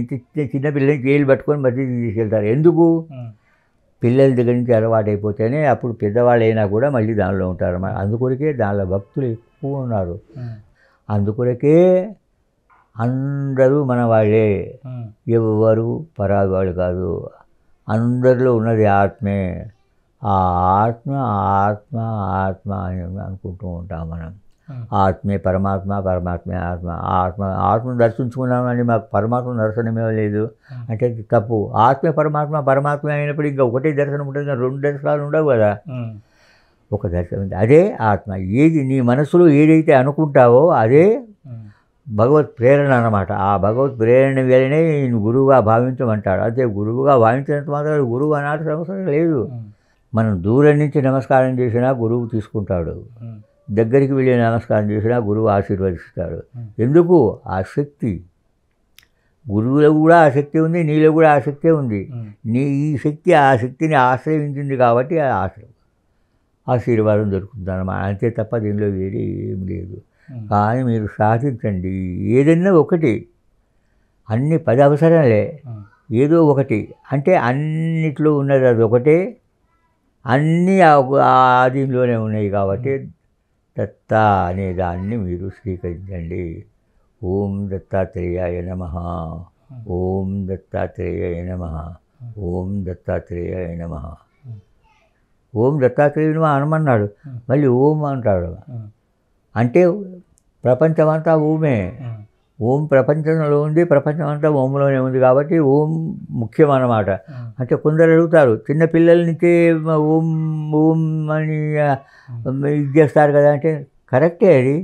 చిన్న పిల్లల్ని జైలు పట్టుకొని మసీదు తీసుకెళ్తారు ఎందుకు పిల్లల దగ్గర నుంచి అలవాటైపోతేనే అప్పుడు పెద్దవాళ్ళు అయినా కూడా మళ్ళీ దానిలో ఉంటారు అన్నమాట అందుకొరకే దానిలో భక్తులు ఎక్కువ ఉన్నారు అందుకొరకే అందరూ మన వాళ్ళే ఎవరు పరాగు వాళ్ళు కాదు అందరిలో ఉన్నది ఆత్మే ఆ ఆత్మ ఆత్మ ఆత్మ అని అనుకుంటూ ఉంటాం మనం ఆత్మే పరమాత్మ పరమాత్మ ఆత్మ ఆత్మ ఆత్మను దర్శించుకున్నామని మాకు పరమాత్మ దర్శనమే లేదు అంటే తప్పు ఆత్మే పరమాత్మ పరమాత్మ అయినప్పుడు ఇంకా ఒకటే దర్శనం ఉంటుంది రెండు దర్శనాలు ఉండవు కదా ఒక దర్శనం అదే ఆత్మ ఏది నీ మనసులో ఏదైతే అనుకుంటావో అదే భగవత్ ప్రేరణ అనమాట ఆ భగవత్ ప్రేరణ వెళ్ళనే నేను గురువుగా భావించమంటాడు అదే గురువుగా భావించినంత మాత్రం గురువు అనాల్సిన అవసరం లేదు మనం దూరం నుంచి నమస్కారం చేసినా గురువు తీసుకుంటాడు దగ్గరికి వెళ్ళి నమస్కారం చేసినా గురువు ఆశీర్వదిస్తాడు ఎందుకు ఆసక్తి గురువులో కూడా ఆసక్తి ఉంది నీలో కూడా ఆసక్తే ఉంది నీ ఈ శక్తి ఆ శక్తిని ఆశ్రయించింది కాబట్టి ఆశీర్వాదం దొరుకుతుంది అన్నమాట అంతే తప్ప దీనిలో వేరే ఏం లేదు కానీ మీరు సాధించండి ఏదైనా ఒకటి అన్ని పది అవసరాలే ఏదో ఒకటి అంటే అన్నిట్లో ఉన్నది అది ఒకటే అన్నీ ఆ దీనిలోనే ఉన్నాయి కాబట్టి దత్త అనే దాన్ని మీరు స్వీకరించండి ఓం దత్తాత్రేయాయ నమ ఓం దత్తాత్రేయాయ నమ ఓం దత్తాత్రేయాయ నమ ఓం దత్తాత్రేయ నమ అనమన్నాడు మళ్ళీ ఓం అంటాడు అంటే ప్రపంచమంతా ఓమే ఓం ప్రపంచంలో ఉంది ప్రపంచం అంతా ఓంలోనే ఉంది కాబట్టి ఓం ముఖ్యం అన్నమాట అంటే కొందరు అడుగుతారు చిన్న పిల్లల నుంచి ఓం ఓం అని ఇది చేస్తారు కదా అంటే కరెక్టే అది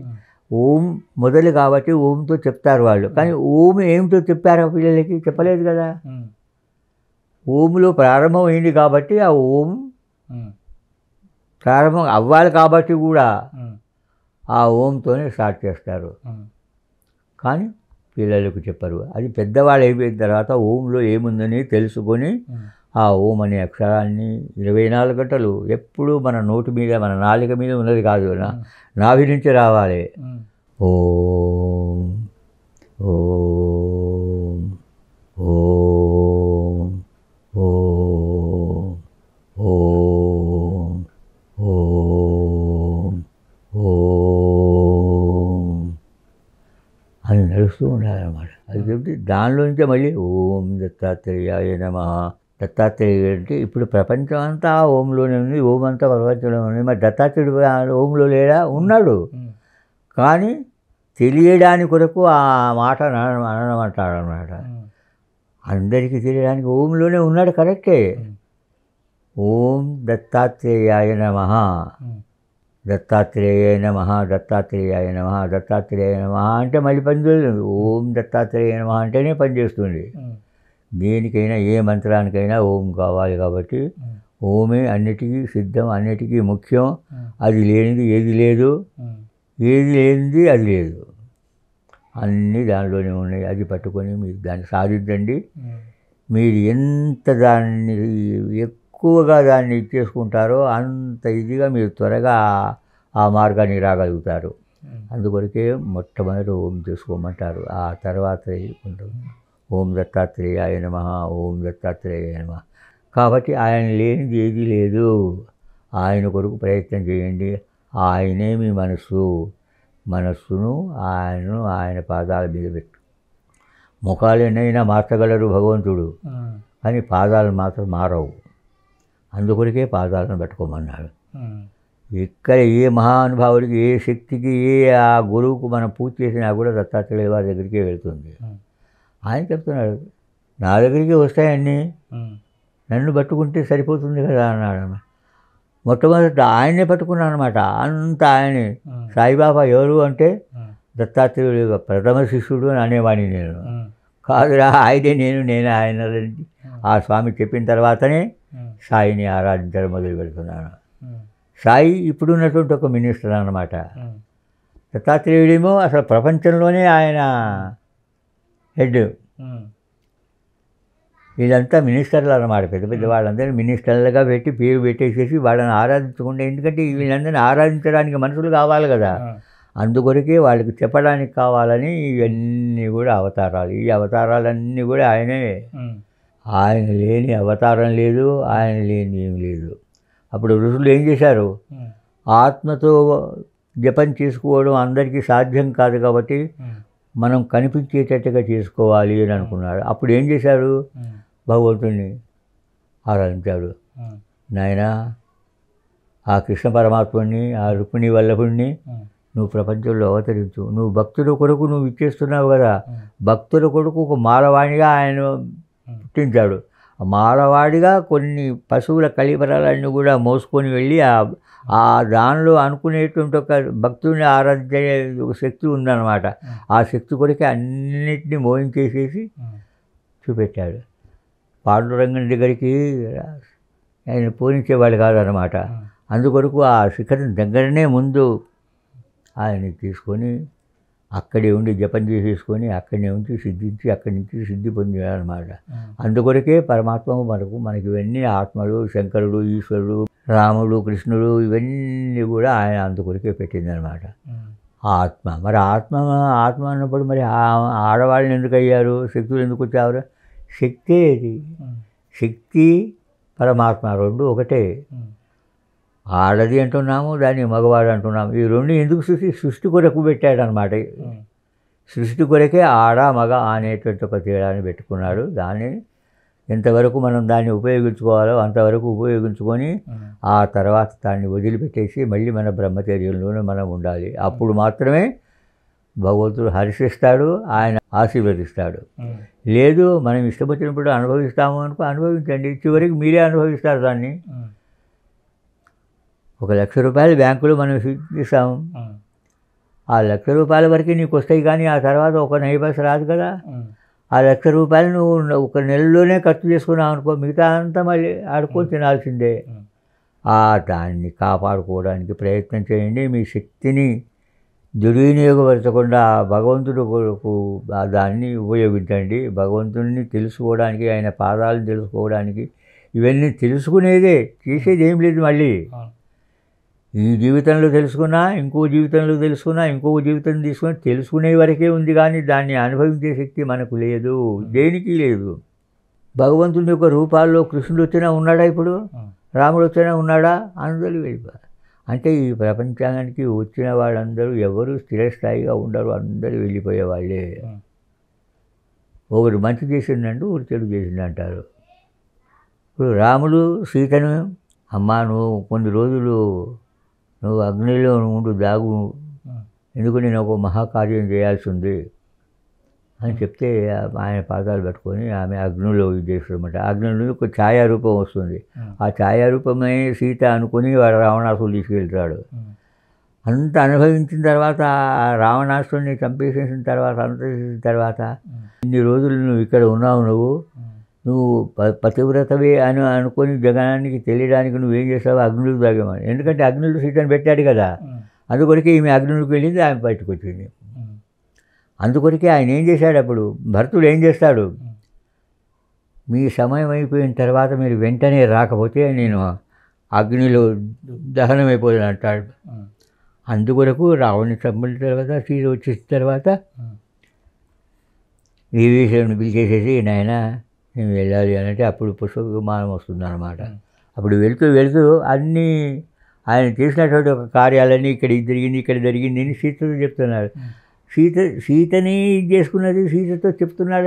ఓం మొదలు కాబట్టి ఓంతో చెప్తారు వాళ్ళు కానీ ఓం ఏమిటో చెప్పారు ఆ పిల్లలకి చెప్పలేదు కదా ఓంలో ప్రారంభమైంది కాబట్టి ఆ ఓం ప్రారంభం అవ్వాలి కాబట్టి కూడా ఆ ఓంతోనే స్టార్ట్ చేస్తారు కానీ పిల్లలకు చెప్పరు అది పెద్దవాళ్ళు అయిపోయిన తర్వాత ఓంలో ఏముందని తెలుసుకొని ఆ ఓం అనే అక్షరాన్ని ఇరవై నాలుగు గంటలు ఎప్పుడూ మన నోటి మీద మన నాలుక మీద ఉన్నది కాదు నా నాభి నుంచి రావాలి ఓం ఓం ఓ దానిలోంచి మళ్ళీ ఓం దత్తాత్రేయాయ నమ దత్తాత్రేయ అంటే ఇప్పుడు ప్రపంచం అంతా ఓంలోనే ఉంది ఓం అంతా ప్రపంచంలో ఉంది మరి దత్తాత్రేయుడు ఓంలో లేడా ఉన్నాడు కానీ తెలియడానికి కొరకు ఆ మాట అనమంటాడు అనమాట అందరికీ తెలియడానికి ఓంలోనే ఉన్నాడు కరెక్టే ఓం దత్తాత్రేయాయ నమ దత్తాత్రేయ నమ దత్తాత్రేయ నమ దత్తాత్రేయ నమ అంటే మళ్ళీ చేయలేదు ఓం దత్తాత్రేయ నమ అంటేనే పనిచేస్తుంది దేనికైనా ఏ మంత్రానికైనా ఓం కావాలి కాబట్టి ఓమే అన్నిటికీ సిద్ధం అన్నిటికీ ముఖ్యం అది లేనిది ఏది లేదు ఏది లేనిది అది లేదు అన్నీ దానిలోనే ఉన్నాయి అది పట్టుకొని మీరు దాన్ని సాధించండి మీరు ఎంత దాన్ని ఎక్కువగా దాన్ని ఇచ్చేసుకుంటారో అంత ఇదిగా మీరు త్వరగా ఆ మార్గాన్ని రాగలుగుతారు అందుకొరకే మొట్టమొదటి ఓం చేసుకోమంటారు ఆ తర్వాత ఓం దత్తాత్రేయ ఆయన మహా ఓం ఆయన మహా కాబట్టి ఆయన లేనిది ఏది లేదు ఆయన కొరకు ప్రయత్నం చేయండి ఆయనే మీ మనస్సు మనస్సును ఆయనను ఆయన పాదాల మీద పెట్టు ముఖాలు ఎన్నైనా మార్చగలరు భగవంతుడు కానీ పాదాలు మాత్రం మారవు అందుకొరికే పాదాలను పెట్టుకోమన్నాడు ఇక్కడ ఏ మహానుభావుడికి ఏ శక్తికి ఏ ఆ గురువుకు మనం పూజ చేసినా కూడా దత్తాత్రేయ వారి దగ్గరికే వెళ్తుంది ఆయన చెప్తున్నాడు నా దగ్గరికి వస్తాయన్నీ నన్ను పట్టుకుంటే సరిపోతుంది కదా అన్నాడు మొట్టమొదట ఆయన్నే పట్టుకున్నాను అనమాట అంత ఆయనే సాయిబాబా ఎవరు అంటే దత్తాత్రేయుడు ప్రథమ శిష్యుడు అని అనేవాడిని నేను కాదురా ఆయనే నేను నేను ఆయన ఆ స్వామి చెప్పిన తర్వాతనే సాయిని ఆరాధించడం మొదలు పెడుతున్నాను సాయి ఇప్పుడున్నటువంటి ఒక మినిస్టర్ అనమాట దత్తాత్రేయుడేమో అసలు ప్రపంచంలోనే ఆయన హెడ్ వీళ్ళంతా మినిస్టర్లు అనమాట పెద్ద పెద్ద వాళ్ళందరినీ మినిస్టర్లుగా పెట్టి పేరు పెట్టేసేసి వాళ్ళని ఆరాధించకుండా ఎందుకంటే వీళ్ళందరినీ ఆరాధించడానికి మనుషులు కావాలి కదా అందుకొరకే వాళ్ళకి చెప్పడానికి కావాలని ఇవన్నీ కూడా అవతారాలు ఈ అవతారాలన్నీ కూడా ఆయనే ఆయన లేని అవతారం లేదు ఆయన లేని ఏం లేదు అప్పుడు ఋషులు ఏం చేశారు ఆత్మతో జపం చేసుకోవడం అందరికీ సాధ్యం కాదు కాబట్టి మనం కనిపించేటట్టుగా చేసుకోవాలి అని అనుకున్నారు అప్పుడు ఏం చేశారు భగవంతుడిని ఆరాధించాడు నాయన ఆ కృష్ణ పరమాత్ముడిని ఆ రుక్మిణి వల్లభుణ్ణి నువ్వు ప్రపంచంలో అవతరించు నువ్వు భక్తుల కొడుకు నువ్వు ఇచ్చేస్తున్నావు కదా భక్తుల కొడుకు ఒక మాలవాణిగా ఆయన పుట్టించాడు మాలవాడిగా కొన్ని పశువుల కలిపరాలన్నీ కూడా మోసుకొని వెళ్ళి ఆ దానిలో అనుకునేటువంటి ఒక భక్తుని ఆరాధించే ఒక శక్తి ఉందన్నమాట ఆ శక్తి కొరికే అన్నిటినీ మోయించేసేసి చూపెట్టాడు పాండురంగం దగ్గరికి ఆయన పోనించేవాడు కాదనమాట అందుకొరకు ఆ శిఖరం దగ్గరనే ముందు ఆయన్ని తీసుకొని అక్కడే ఉండి జపం చేసేసుకొని అక్కడనే ఉంచి సిద్ధించి అక్కడి నుంచి సిద్ధి పొందారనమాట అందుకొరకే పరమాత్మ మనకు మనకి ఇవన్నీ ఆత్మలు శంకరుడు ఈశ్వరుడు రాముడు కృష్ణుడు ఇవన్నీ కూడా ఆయన అందుకొరకే పెట్టిందనమాట ఆత్మ మరి ఆత్మ ఆత్మ అన్నప్పుడు మరి ఆడవాళ్ళని ఎందుకు అయ్యారు శక్తులు ఎందుకు వచ్చారు శక్తి ఏది శక్తి పరమాత్మ రెండు ఒకటే ఆడది అంటున్నాము దాన్ని మగవాడు అంటున్నాము ఈ రెండు ఎందుకు సృష్టి సృష్టి కొరకు పెట్టాడనమాట సృష్టి కొరకే ఆడ మగ అనేటువంటి ఒక తేడాన్ని పెట్టుకున్నాడు దాన్ని ఎంతవరకు మనం దాన్ని ఉపయోగించుకోవాలో అంతవరకు ఉపయోగించుకొని ఆ తర్వాత దాన్ని వదిలిపెట్టేసి మళ్ళీ మన బ్రహ్మచర్యంలోనే మనం ఉండాలి అప్పుడు మాత్రమే భగవంతుడు హర్షిస్తాడు ఆయన ఆశీర్వదిస్తాడు లేదు మనం ఇష్టపడినప్పుడు అనుభవిస్తాము అనుకో అనుభవించండి చివరికి మీరే అనుభవిస్తారు దాన్ని ఒక లక్ష రూపాయలు బ్యాంకులో మనం ఇస్తాము ఆ లక్ష రూపాయల వరకు నీకు వస్తాయి కానీ ఆ తర్వాత ఒక నెయ్యి రాదు కదా ఆ లక్ష రూపాయలు నువ్వు ఒక నెలలోనే ఖర్చు చేసుకున్నావు అనుకో మిగతా అంతా మళ్ళీ ఆడుకొని తినాల్సిందే ఆ దాన్ని కాపాడుకోవడానికి ప్రయత్నం చేయండి మీ శక్తిని దుర్వినియోగపరచకుండా భగవంతుడు దాన్ని ఉపయోగించండి భగవంతుడిని తెలుసుకోవడానికి ఆయన పాదాలను తెలుసుకోవడానికి ఇవన్నీ తెలుసుకునేదే చేసేది ఏం లేదు మళ్ళీ ఈ జీవితంలో తెలుసుకున్నా ఇంకో జీవితంలో తెలుసుకున్నా ఇంకో జీవితం తీసుకున్నా తెలుసుకునే వరకే ఉంది కానీ దాన్ని అనుభవించే శక్తి మనకు లేదు దేనికి లేదు భగవంతుని యొక్క రూపాల్లో కృష్ణుడు వచ్చినా ఉన్నాడా ఇప్పుడు రాముడు వచ్చినా ఉన్నాడా అందరూ వెళ్ళిపోయారు అంటే ఈ ప్రపంచానికి వచ్చిన వాళ్ళందరూ ఎవరు స్థిరస్థాయిగా ఉండరు అందరూ వెళ్ళిపోయేవాళ్ళే ఒకరు మంచి చేసిండు ఒకరు చెడు చేసిందంటారు ఇప్పుడు రాముడు సీతను అమ్మాను నువ్వు కొన్ని రోజులు నువ్వు అగ్నిలో ఉండు దాగు ఎందుకు నేను ఒక మహాకార్యం చేయాల్సి ఉంది అని చెప్తే ఆయన పాదాలు పెట్టుకొని ఆమె అగ్నిలో చేస్తుందన్నమాట అగ్ని ఒక ఛాయారూపం వస్తుంది ఆ ఛాయారూపమే సీత అనుకుని వాడు రావణాసులు తీసుకెళ్తాడు అంత అనుభవించిన తర్వాత ఆ రావణాసుని చంపేసేసిన తర్వాత అంత తర్వాత ఇన్ని రోజులు నువ్వు ఇక్కడ ఉన్నావు నువ్వు నువ్వు ప పతివ్రతవి అని అనుకుని జగనానికి తెలియడానికి నువ్వేం చేస్తావు అగ్నులు తాగేమని ఎందుకంటే అగ్నులు సీతను పెట్టాడు కదా అందుకొరకే ఈమె అగ్నులకు వెళ్ళింది ఆమె బయటకు వచ్చింది అందుకొరకే ఆయన ఏం చేశాడు అప్పుడు భర్తుడు ఏం చేస్తాడు మీ సమయం అయిపోయిన తర్వాత మీరు వెంటనే రాకపోతే నేను అగ్నిలో దహనమైపోయాను అంటాడు అందుకొరకు రావణి చంపిన తర్వాత సీత వచ్చిన తర్వాత ఈ విభీషణుని పిలిచేసేసి నాయన మేము వెళ్ళాలి అని అంటే అప్పుడు పుష్ప విమానం వస్తుందన్నమాట అప్పుడు వెళుతూ వెళుతూ అన్నీ ఆయన చేసినటువంటి ఒక కార్యాలన్నీ ఇక్కడ జరిగింది ఇక్కడ జరిగింది అని సీతతో చెప్తున్నాడు సీత సీతని ఇది చేసుకున్నది సీతతో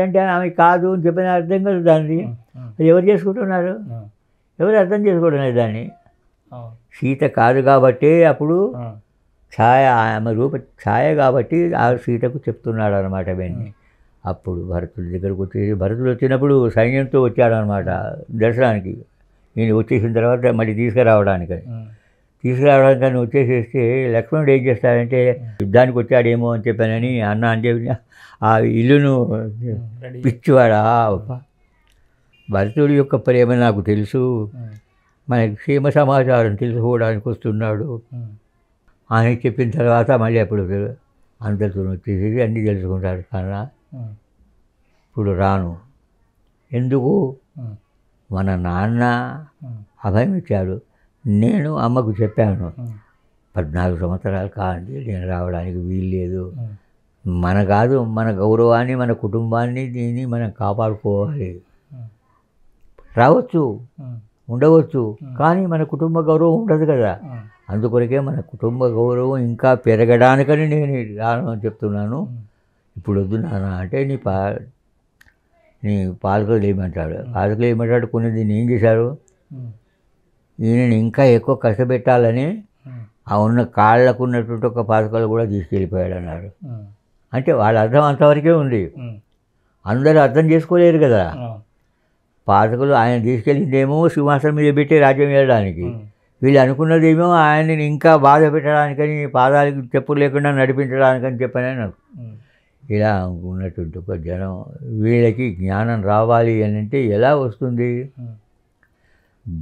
అంటే ఆమె కాదు అని చెప్పిన అర్థం కదా దాన్ని ఎవరు చేసుకుంటున్నారు ఎవరు అర్థం చేసుకోవడం దాన్ని సీత కాదు కాబట్టి అప్పుడు ఛాయ ఆమె రూప ఛాయ కాబట్టి ఆ సీతకు చెప్తున్నాడు అనమాట అవన్నీ అప్పుడు భరతుడి దగ్గరకు వచ్చేసి భరతుడు వచ్చినప్పుడు సైన్యంతో వచ్చాడనమాట దర్శనానికి నేను వచ్చేసిన తర్వాత మళ్ళీ తీసుకురావడానికని తీసుకురావడానికి కానీ వచ్చేసేస్తే లక్ష్మణుడు ఏం చేస్తాడంటే యుద్ధానికి వచ్చాడేమో అని చెప్పానని అన్న అంటే ఆ ఇల్లును పిచ్చివాడా భరతుడి యొక్క ప్రేమ నాకు తెలుసు మనకి క్షేమ సమాచారం తెలుసుకోవడానికి వస్తున్నాడు ఆయన చెప్పిన తర్వాత మళ్ళీ అప్పుడు అందరితో వచ్చేసి అన్నీ తెలుసుకుంటాడు కన్నా ఇప్పుడు రాను ఎందుకు మన నాన్న అభయం ఇచ్చాడు నేను అమ్మకు చెప్పాను పద్నాలుగు సంవత్సరాలు కాదు నేను రావడానికి వీల్లేదు మన కాదు మన గౌరవాన్ని మన కుటుంబాన్ని దీన్ని మనం కాపాడుకోవాలి రావచ్చు ఉండవచ్చు కానీ మన కుటుంబ గౌరవం ఉండదు కదా అందుకొరకే మన కుటుంబ గౌరవం ఇంకా పెరగడానికని నేను రాను అని చెప్తున్నాను ఇప్పుడు వద్దు నాన్న అంటే నీ పా నీ పాలకులు వేయమంటాడు పాలకులు ఏమంటాడు కొన్ని దీన్ని ఏం చేశారు ఈయనని ఇంకా ఎక్కువ కష్టపెట్టాలని ఆ ఉన్న కాళ్ళకు ఉన్నటువంటి ఒక పాతకాలు కూడా తీసుకెళ్ళిపోయాడు అన్నారు అంటే వాళ్ళ అర్థం అంతవరకే ఉంది అందరూ అర్థం చేసుకోలేరు కదా పాతకులు ఆయన తీసుకెళ్ళిందేమో సింహాసనం మీద పెట్టి రాజ్యం వేయడానికి వీళ్ళు అనుకున్నదేమో ఆయన్ని ఇంకా బాధ పెట్టడానికని పాదాలకు చెప్పు లేకుండా నడిపించడానికని చెప్పాను ఇలా ఉన్నటువంటి ఒక జనం వీళ్ళకి జ్ఞానం రావాలి అని అంటే ఎలా వస్తుంది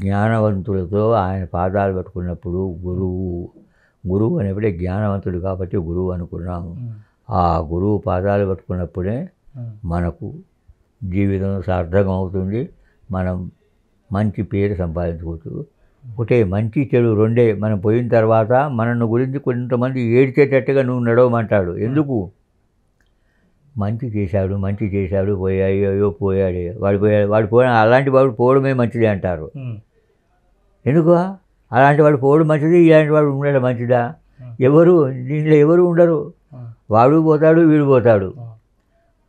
జ్ఞానవంతులతో ఆయన పాదాలు పట్టుకున్నప్పుడు గురువు గురువు అనేప్పుడే జ్ఞానవంతుడు కాబట్టి గురువు అనుకున్నాము ఆ గురువు పాదాలు పట్టుకున్నప్పుడే మనకు జీవితం సార్థకం అవుతుంది మనం మంచి పేరు సంపాదించుకోవచ్చు ఒకటే మంచి చెడు రెండే మనం పోయిన తర్వాత మనను గురించి కొంతమంది ఏడ్చేటట్టుగా నువ్వు నడవమంటాడు ఎందుకు మంచి చేశాడు మంచి చేశాడు పోయాయో పోయాడు వాడు పోయాడు వాడు పోయిన అలాంటి వాడు పోవడమే మంచిది అంటారు ఎందుకు అలాంటి వాడు పోవడం మంచిది ఇలాంటి వాడు ఉండడం మంచిదా ఎవరు దీంట్లో ఎవరు ఉండరు వాడు పోతాడు వీడు పోతాడు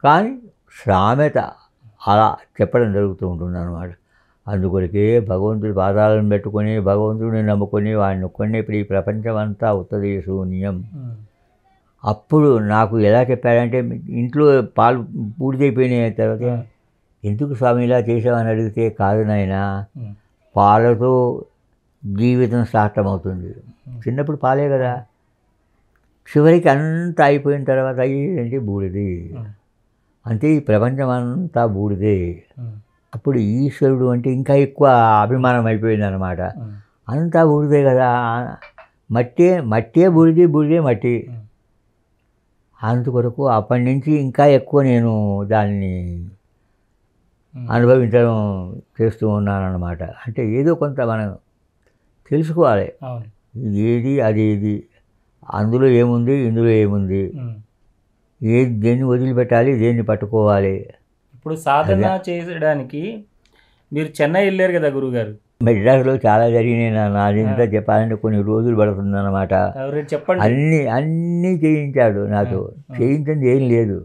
కానీ సామెత అలా చెప్పడం జరుగుతూ ఉంటుంది అనమాట అందుకొరికే భగవంతుడి పాదాలను పెట్టుకొని భగవంతుడిని నమ్ముకొని వాడిని కొన్ని ఇప్పుడు ఈ ప్రపంచం అంతా ఉత్తదే శూన్యం అప్పుడు నాకు ఎలా చెప్పారంటే ఇంట్లో పాలు పూర్తయిపోయినాయి తర్వాత ఎందుకు స్వామి ఇలా చేసామని అడిగితే కాదు నాయన పాలతో జీవితం అవుతుంది చిన్నప్పుడు పాలే కదా చివరికి అంతా అయిపోయిన తర్వాత అయ్యేదంటే బూడిది అంతే ఈ ప్రపంచం అంతా బూడిదే అప్పుడు ఈశ్వరుడు అంటే ఇంకా ఎక్కువ అభిమానం అయిపోయింది అనమాట అంతా బూడిదే కదా మట్టే మట్టే బూడిది బూడిదే మట్టి అందుకొరకు అప్పటి నుంచి ఇంకా ఎక్కువ నేను దాన్ని అనుభవించడం చేస్తూ ఉన్నానన్నమాట అంటే ఏదో కొంత మనం తెలుసుకోవాలి ఇది ఏది అది ఏది అందులో ఏముంది ఇందులో ఏముంది ఏది దేన్ని వదిలిపెట్టాలి దేన్ని పట్టుకోవాలి ఇప్పుడు సాధన చేయడానికి మీరు చెన్నై వెళ్ళారు కదా గురుగారు మెడ్రాస్లో చాలా జరిగినాయి నా ఇంత చెప్పాలంటే కొన్ని రోజులు పడుతుందన్నమాట చెప్పండి అన్ని అన్నీ చేయించాడు నాతో చేయించింది ఏం లేదు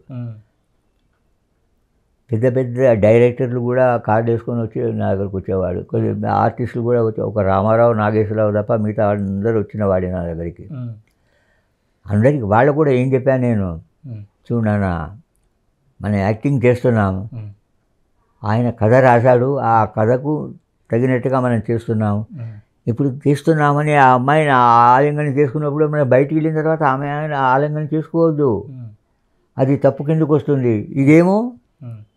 పెద్ద పెద్ద డైరెక్టర్లు కూడా కార్డు వేసుకొని వచ్చి నా దగ్గరకు వచ్చేవాడు కొద్దిగా ఆర్టిస్టులు కూడా వచ్చి ఒక రామారావు నాగేశ్వరరావు తప్ప మిగతా అందరూ వచ్చిన వాడి నా దగ్గరికి అందరికి వాళ్ళు కూడా ఏం చెప్పాను నేను చూడనా మనం యాక్టింగ్ చేస్తున్నాము ఆయన కథ రాశాడు ఆ కథకు తగినట్టుగా మనం చేస్తున్నాం ఇప్పుడు చేస్తున్నామని ఆ అమ్మాయిని ఆలింగనం చేసుకున్నప్పుడు మనం బయటికి వెళ్ళిన తర్వాత ఆమె ఆలింగనం చేసుకోవద్దు అది తప్పు కిందకు వస్తుంది ఇదేమో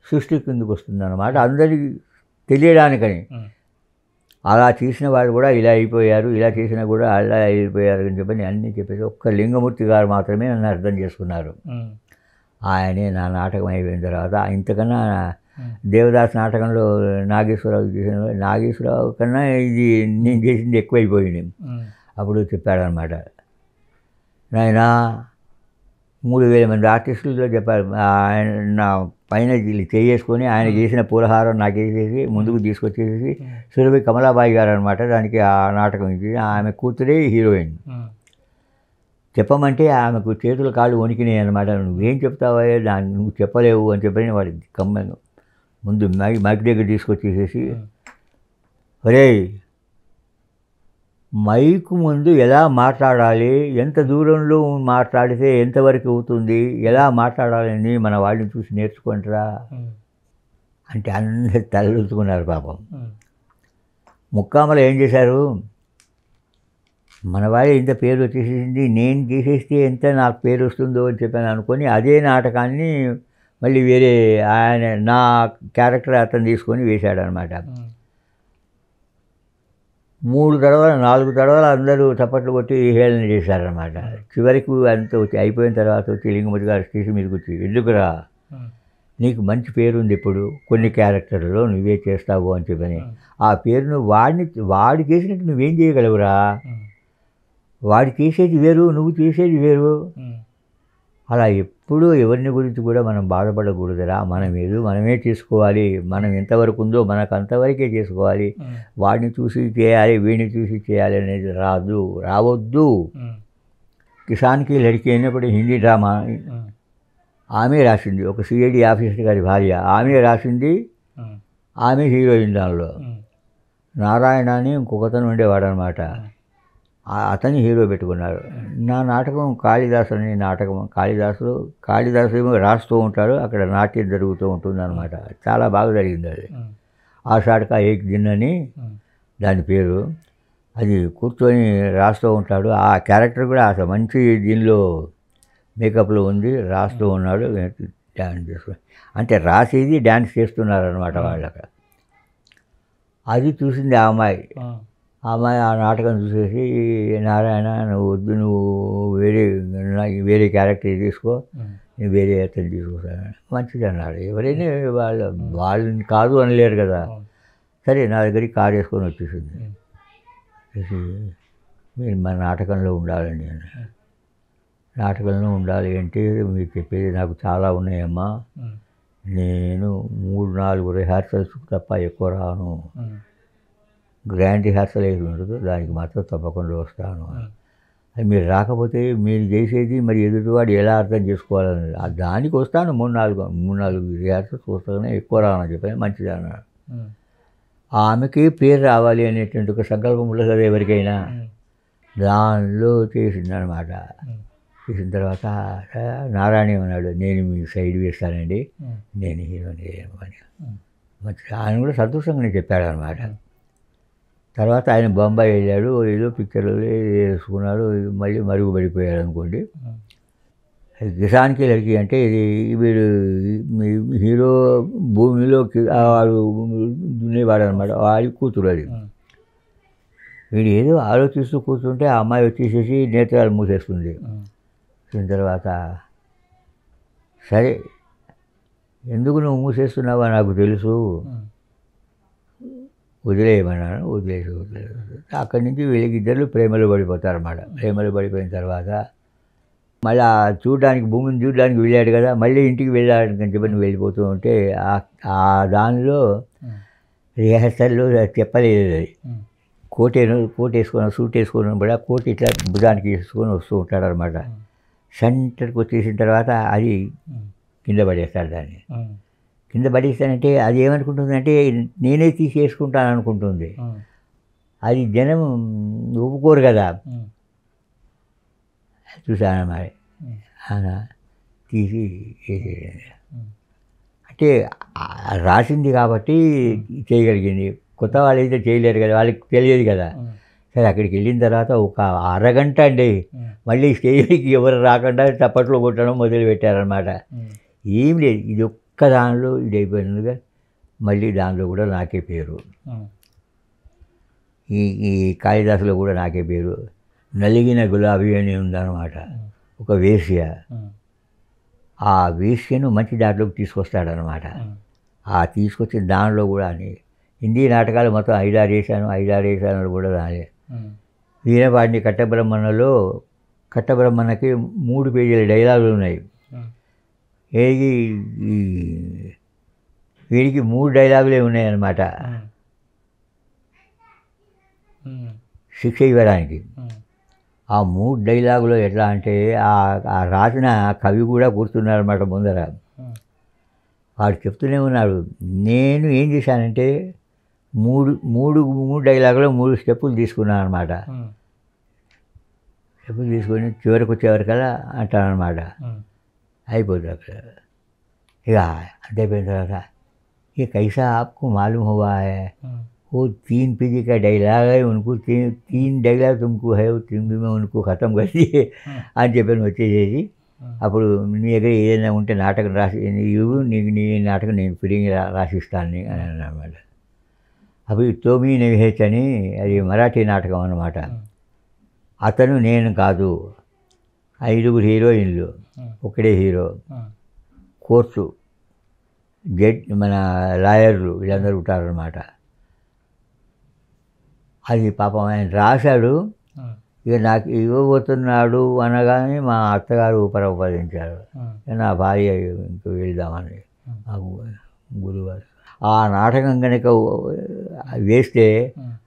సృష్టి కిందకు వస్తుంది అన్నమాట అందరికి తెలియడానికని అలా చేసిన వారు కూడా ఇలా అయిపోయారు ఇలా చేసినా కూడా అలా అయిపోయారు అని చెప్పని అన్నీ చెప్పేసి ఒక్క లింగమూర్తి గారు మాత్రమే నన్ను అర్థం చేసుకున్నారు ఆయనే నా నాటకం అయిపోయిన తర్వాత ఇంతకన్నా దేవదాస్ నాటకంలో నాగేశ్వరరావు చేసిన నాగేశ్వరరావు కన్నా ఇది నేను చేసింది ఎక్కువైపోయింది అప్పుడు చెప్పాడనమాట ఆయన మూడు వేల మంది ఆర్టిస్టులతో చెప్పారు ఆయన నా పైన చేసుకొని ఆయన చేసిన పూలహారం నాకు వేసేసి ముందుకు తీసుకొచ్చేసి సురభి కమలాబాయి గారు అనమాట దానికి ఆ నాటకం ఇచ్చి ఆమె కూతురే హీరోయిన్ చెప్పమంటే ఆమెకు చేతులు కాళ్ళు వణికినాయి అనమాట నువ్వేం చెప్తావా దాన్ని నువ్వు చెప్పలేవు అని చెప్పి వాడి కమ్మను ముందు మైక్ మైక్ దగ్గర తీసుకొచ్చేసేసి ఒరే మైక్ ముందు ఎలా మాట్లాడాలి ఎంత దూరంలో మాట్లాడితే ఎంతవరకు అవుతుంది ఎలా మాట్లాడాలని మన వాళ్ళని చూసి నేర్చుకుంటారా అంటే అందరు తలలుతుకున్నారు పాపం ముక్కామలు ఏం చేశారు మన వాళ్ళే ఇంత పేరు వచ్చేసింది నేను తీసేస్తే ఎంత నాకు పేరు వస్తుందో అని చెప్పాను అనుకొని అదే నాటకాన్ని మళ్ళీ వేరే ఆయన నా క్యారెక్టర్ అతను తీసుకొని అనమాట మూడు తడవలు నాలుగు తడవలు అందరూ చప్పట్లు కొట్టి హేళన చేశారనమాట చివరికి అంత వచ్చి అయిపోయిన తర్వాత వచ్చి లింగమతి గారు తీసి మీదకి వచ్చి ఎందుకురా నీకు మంచి పేరు ఉంది ఇప్పుడు కొన్ని క్యారెక్టర్లో నువ్వే చేస్తావు అని చెప్పని ఆ పేరును వాడిని వాడు చేసినట్టు నువ్వేం చేయగలవురా వాడు చేసేది వేరు నువ్వు చేసేది వేరు అలా ఎప్పుడు ఎవరిని గురించి కూడా మనం బాధపడకూడదురా మనం ఏదో మనమే చేసుకోవాలి మనం ఎంతవరకు ఉందో మనకు అంతవరకే చేసుకోవాలి వాడిని చూసి చేయాలి వీడిని చూసి చేయాలి అనేది రాదు రావద్దు కిసాన్కి లడికి అయినప్పుడు హిందీ డ్రామా ఆమె రాసింది ఒక సిఐడి ఆఫీసర్ గారి భార్య ఆమె రాసింది ఆమె హీరోయిన్ దానిలో నారాయణ అని ఇంకొకతను ఉండేవాడు అనమాట అతని హీరో పెట్టుకున్నారు నా నాటకం కాళిదాసు అనే నాటకం కాళిదాసు కాళిదాసు ఏమో రాస్తూ ఉంటాడు అక్కడ నాట్యం జరుగుతూ ఉంటుంది అనమాట చాలా బాగా జరిగింది అది ఆ ఆషాఢకా ఏక్ దిన్ అని దాని పేరు అది కూర్చొని రాస్తూ ఉంటాడు ఆ క్యారెక్టర్ కూడా అసలు మంచి దీనిలో మేకప్లో ఉంది రాస్తూ ఉన్నాడు డ్యాన్స్ చేసుకుని అంటే రాసేది డ్యాన్స్ చేస్తున్నారు అనమాట వాళ్ళకి అది చూసింది ఆ అమ్మాయి అమ్మాయి ఆ నాటకం చూసేసి నారాయణ నువ్వు వద్దు నువ్వు వేరే వేరే క్యారెక్టర్ తీసుకో నేను వేరే అతను తీసుకుంటాను మంచిది అన్నాడు ఎవరైనా వాళ్ళ వాళ్ళని కాదు అనలేరు కదా సరే నా దగ్గరికి కారు వేసుకొని వచ్చేసింది మీరు మా నాటకంలో ఉండాలండి నాటకంలో ఉండాలి అంటే మీరు చెప్పేది నాకు చాలా ఉన్నాయమ్మా నేను మూడు నాలుగు రిహార్సల్స్ తప్ప ఎక్కువ రాను గ్రాండ్ రిహార్సల్ ఏది ఉండదు దానికి మాత్రం తప్పకుండా వస్తాను అది మీరు రాకపోతే మీరు చేసేది మరి ఎదుటివాడు ఎలా అర్థం చేసుకోవాలని దానికి వస్తాను మూడు నాలుగు మూడు నాలుగు రిహార్సల్స్ వస్తానే ఎక్కువ రావాలని చెప్పి మంచిది అన్నాడు ఆమెకి పేరు రావాలి అనేటువంటి ఒక సంకల్పం ఉండదు కదా ఎవరికైనా దానిలో చేసిందనమాట చేసిన తర్వాత నారాయణ ఉన్నాడు నేను మీ సైడ్ వేస్తానండి నేను హీరోని మంచి ఆయన కూడా సంతోషంగానే చెప్పాడు అనమాట తర్వాత ఆయన బొంబాయి వెళ్ళాడు ఏదో పిక్చర్లు వేసుకున్నాడు మళ్ళీ పడిపోయాడు అనుకోండి కిసాన్కి లడికి అంటే ఇది వీడు హీరో భూమిలో వాడు దున్నేవాడు అనమాట వాడి కూతురు అది వీడు ఏదో ఆలోచిస్తూ కూర్చుంటే ఆ అమ్మాయి వచ్చేసేసి నేత్రాలు మూసేస్తుంది దీని తర్వాత సరే ఎందుకు నువ్వు మూసేస్తున్నావా నాకు తెలుసు వదిలేయమన్నాను వదిలేసి వదిలేసి అక్కడి నుంచి ఇద్దరు ప్రేమలు పడిపోతారు అన్నమాట ప్రేమలు పడిపోయిన తర్వాత మళ్ళీ చూడడానికి భూమిని చూడడానికి వెళ్ళాడు కదా మళ్ళీ ఇంటికి వెళ్ళడానికి చెప్పి వెళ్ళిపోతూ ఉంటే ఆ దానిలో రిహార్సల్లో చెప్పలేదు అది కోట కోట వేసుకొని సూట్ వేసుకొని కూడా కోట ఇట్లా భుజానికి వేసుకొని వస్తూ ఉంటాడు అనమాట సెంటర్కి వచ్చేసిన తర్వాత అది కింద పడేస్తాడు దాన్ని కింద పడేస్తానంటే అది ఏమనుకుంటుందంటే నేనే తీసేసుకుంటాను అనుకుంటుంది అది జనం ఒప్పుకోరు కదా చూసాను మరి తీసి చేసేయండి అంటే రాసింది కాబట్టి చేయగలిగింది కొత్త వాళ్ళు అయితే చేయలేరు కదా వాళ్ళకి తెలియదు కదా సరే అక్కడికి వెళ్ళిన తర్వాత ఒక అరగంట అండి మళ్ళీ స్టేజ్కి ఎవరు రాకుండా తప్పట్లో కొట్టడం మొదలుపెట్టారనమాట ఏం లేదు ఇది ఇంకా దానిలో ఇది అయిపోయిందిగా మళ్ళీ దానిలో కూడా నాకే పేరు ఈ ఈ కాళిదాసులో కూడా నాకే పేరు నలిగిన గులాబీ అని ఉందన్నమాట ఒక వేశ్య ఆ వేశ్యను మంచి దాంట్లోకి తీసుకొస్తాడనమాట ఆ తీసుకొచ్చిన దానిలో కూడా అని హిందీ నాటకాలు మొత్తం ఐదారు వేసాను ఐదారు వేసాను కూడా దాని వీరవాడిని కట్టబ్రహ్మణలో కట్టబ్రహ్మణకి మూడు పేజీల డైలాగులు ఉన్నాయి వీడికి వీడికి మూడు డైలాగులే ఉన్నాయన్నమాట శిక్ష ఇవ్వడానికి ఆ మూడు డైలాగులో ఎట్లా అంటే ఆ రాసిన కవి కూడా కూర్చున్నారన్నమాట ముందర వాడు చెప్తూనే ఉన్నాడు నేను ఏం చేశానంటే మూడు మూడు మూడు డైలాగులో మూడు స్టెప్పులు తీసుకున్నాను అనమాట స్టెప్పులు తీసుకొని చివరికి అంటాను అనమాట ಹೈಬೋರ ರ ರ ಯ ಅಡೆಬೇಡ ರ ಈ ಕೈಸಾ ಅಪ್ಕೋ ಮಾಲುಮ್ ہوا ಹೇ ಓ ಚೀನ್ ಪಿಡಿ ಕೈ ಡೈಲಾಗಿ ಉನ್ಕೋ 3 3 ಡೈಲಾಗಿ ತುಮ್ಕೋ ಹೇ ಓ 3 ಮೇ ಉನ್ಕೋ ಖತಮ್ ಕರ دیے ಆಂಜೆ ಬೆನ್ ಹೋತೆ ಯೇಜಿ ಅಬೂ ನಿಯೆಗ ಏನೇ ಉಂಟೆ ನಾಟಕ ರಾಶಿ ಯೆ ನಿ ನಿ ನಾಟಕ ನೀ ಫಿರಿ ರಾಜಸ್ಥಾನಿ ಅಬ ಇತ್ತೋ ಬೀ ನಹೇಚನೆ ಅರಿ ಮರಾಠಿ ನಾಟಕಂ ಅನ್ಮಾಟ ಅತನು ನೀನ ಗಾದು ఐదుగురు హీరోయిన్లు ఒకడే హీరో కోర్టు జడ్ మన లాయర్లు వీళ్ళందరూ ఉంటారనమాట అది పాపం ఆయన రాశాడు ఇక నాకు ఇవ్వబోతున్నాడు అనగానే మా అత్తగారు ఉపరపదించారు నా భార్య ఇంక వెళ్దామని గురువారు ఆ నాటకం కనుక వేస్తే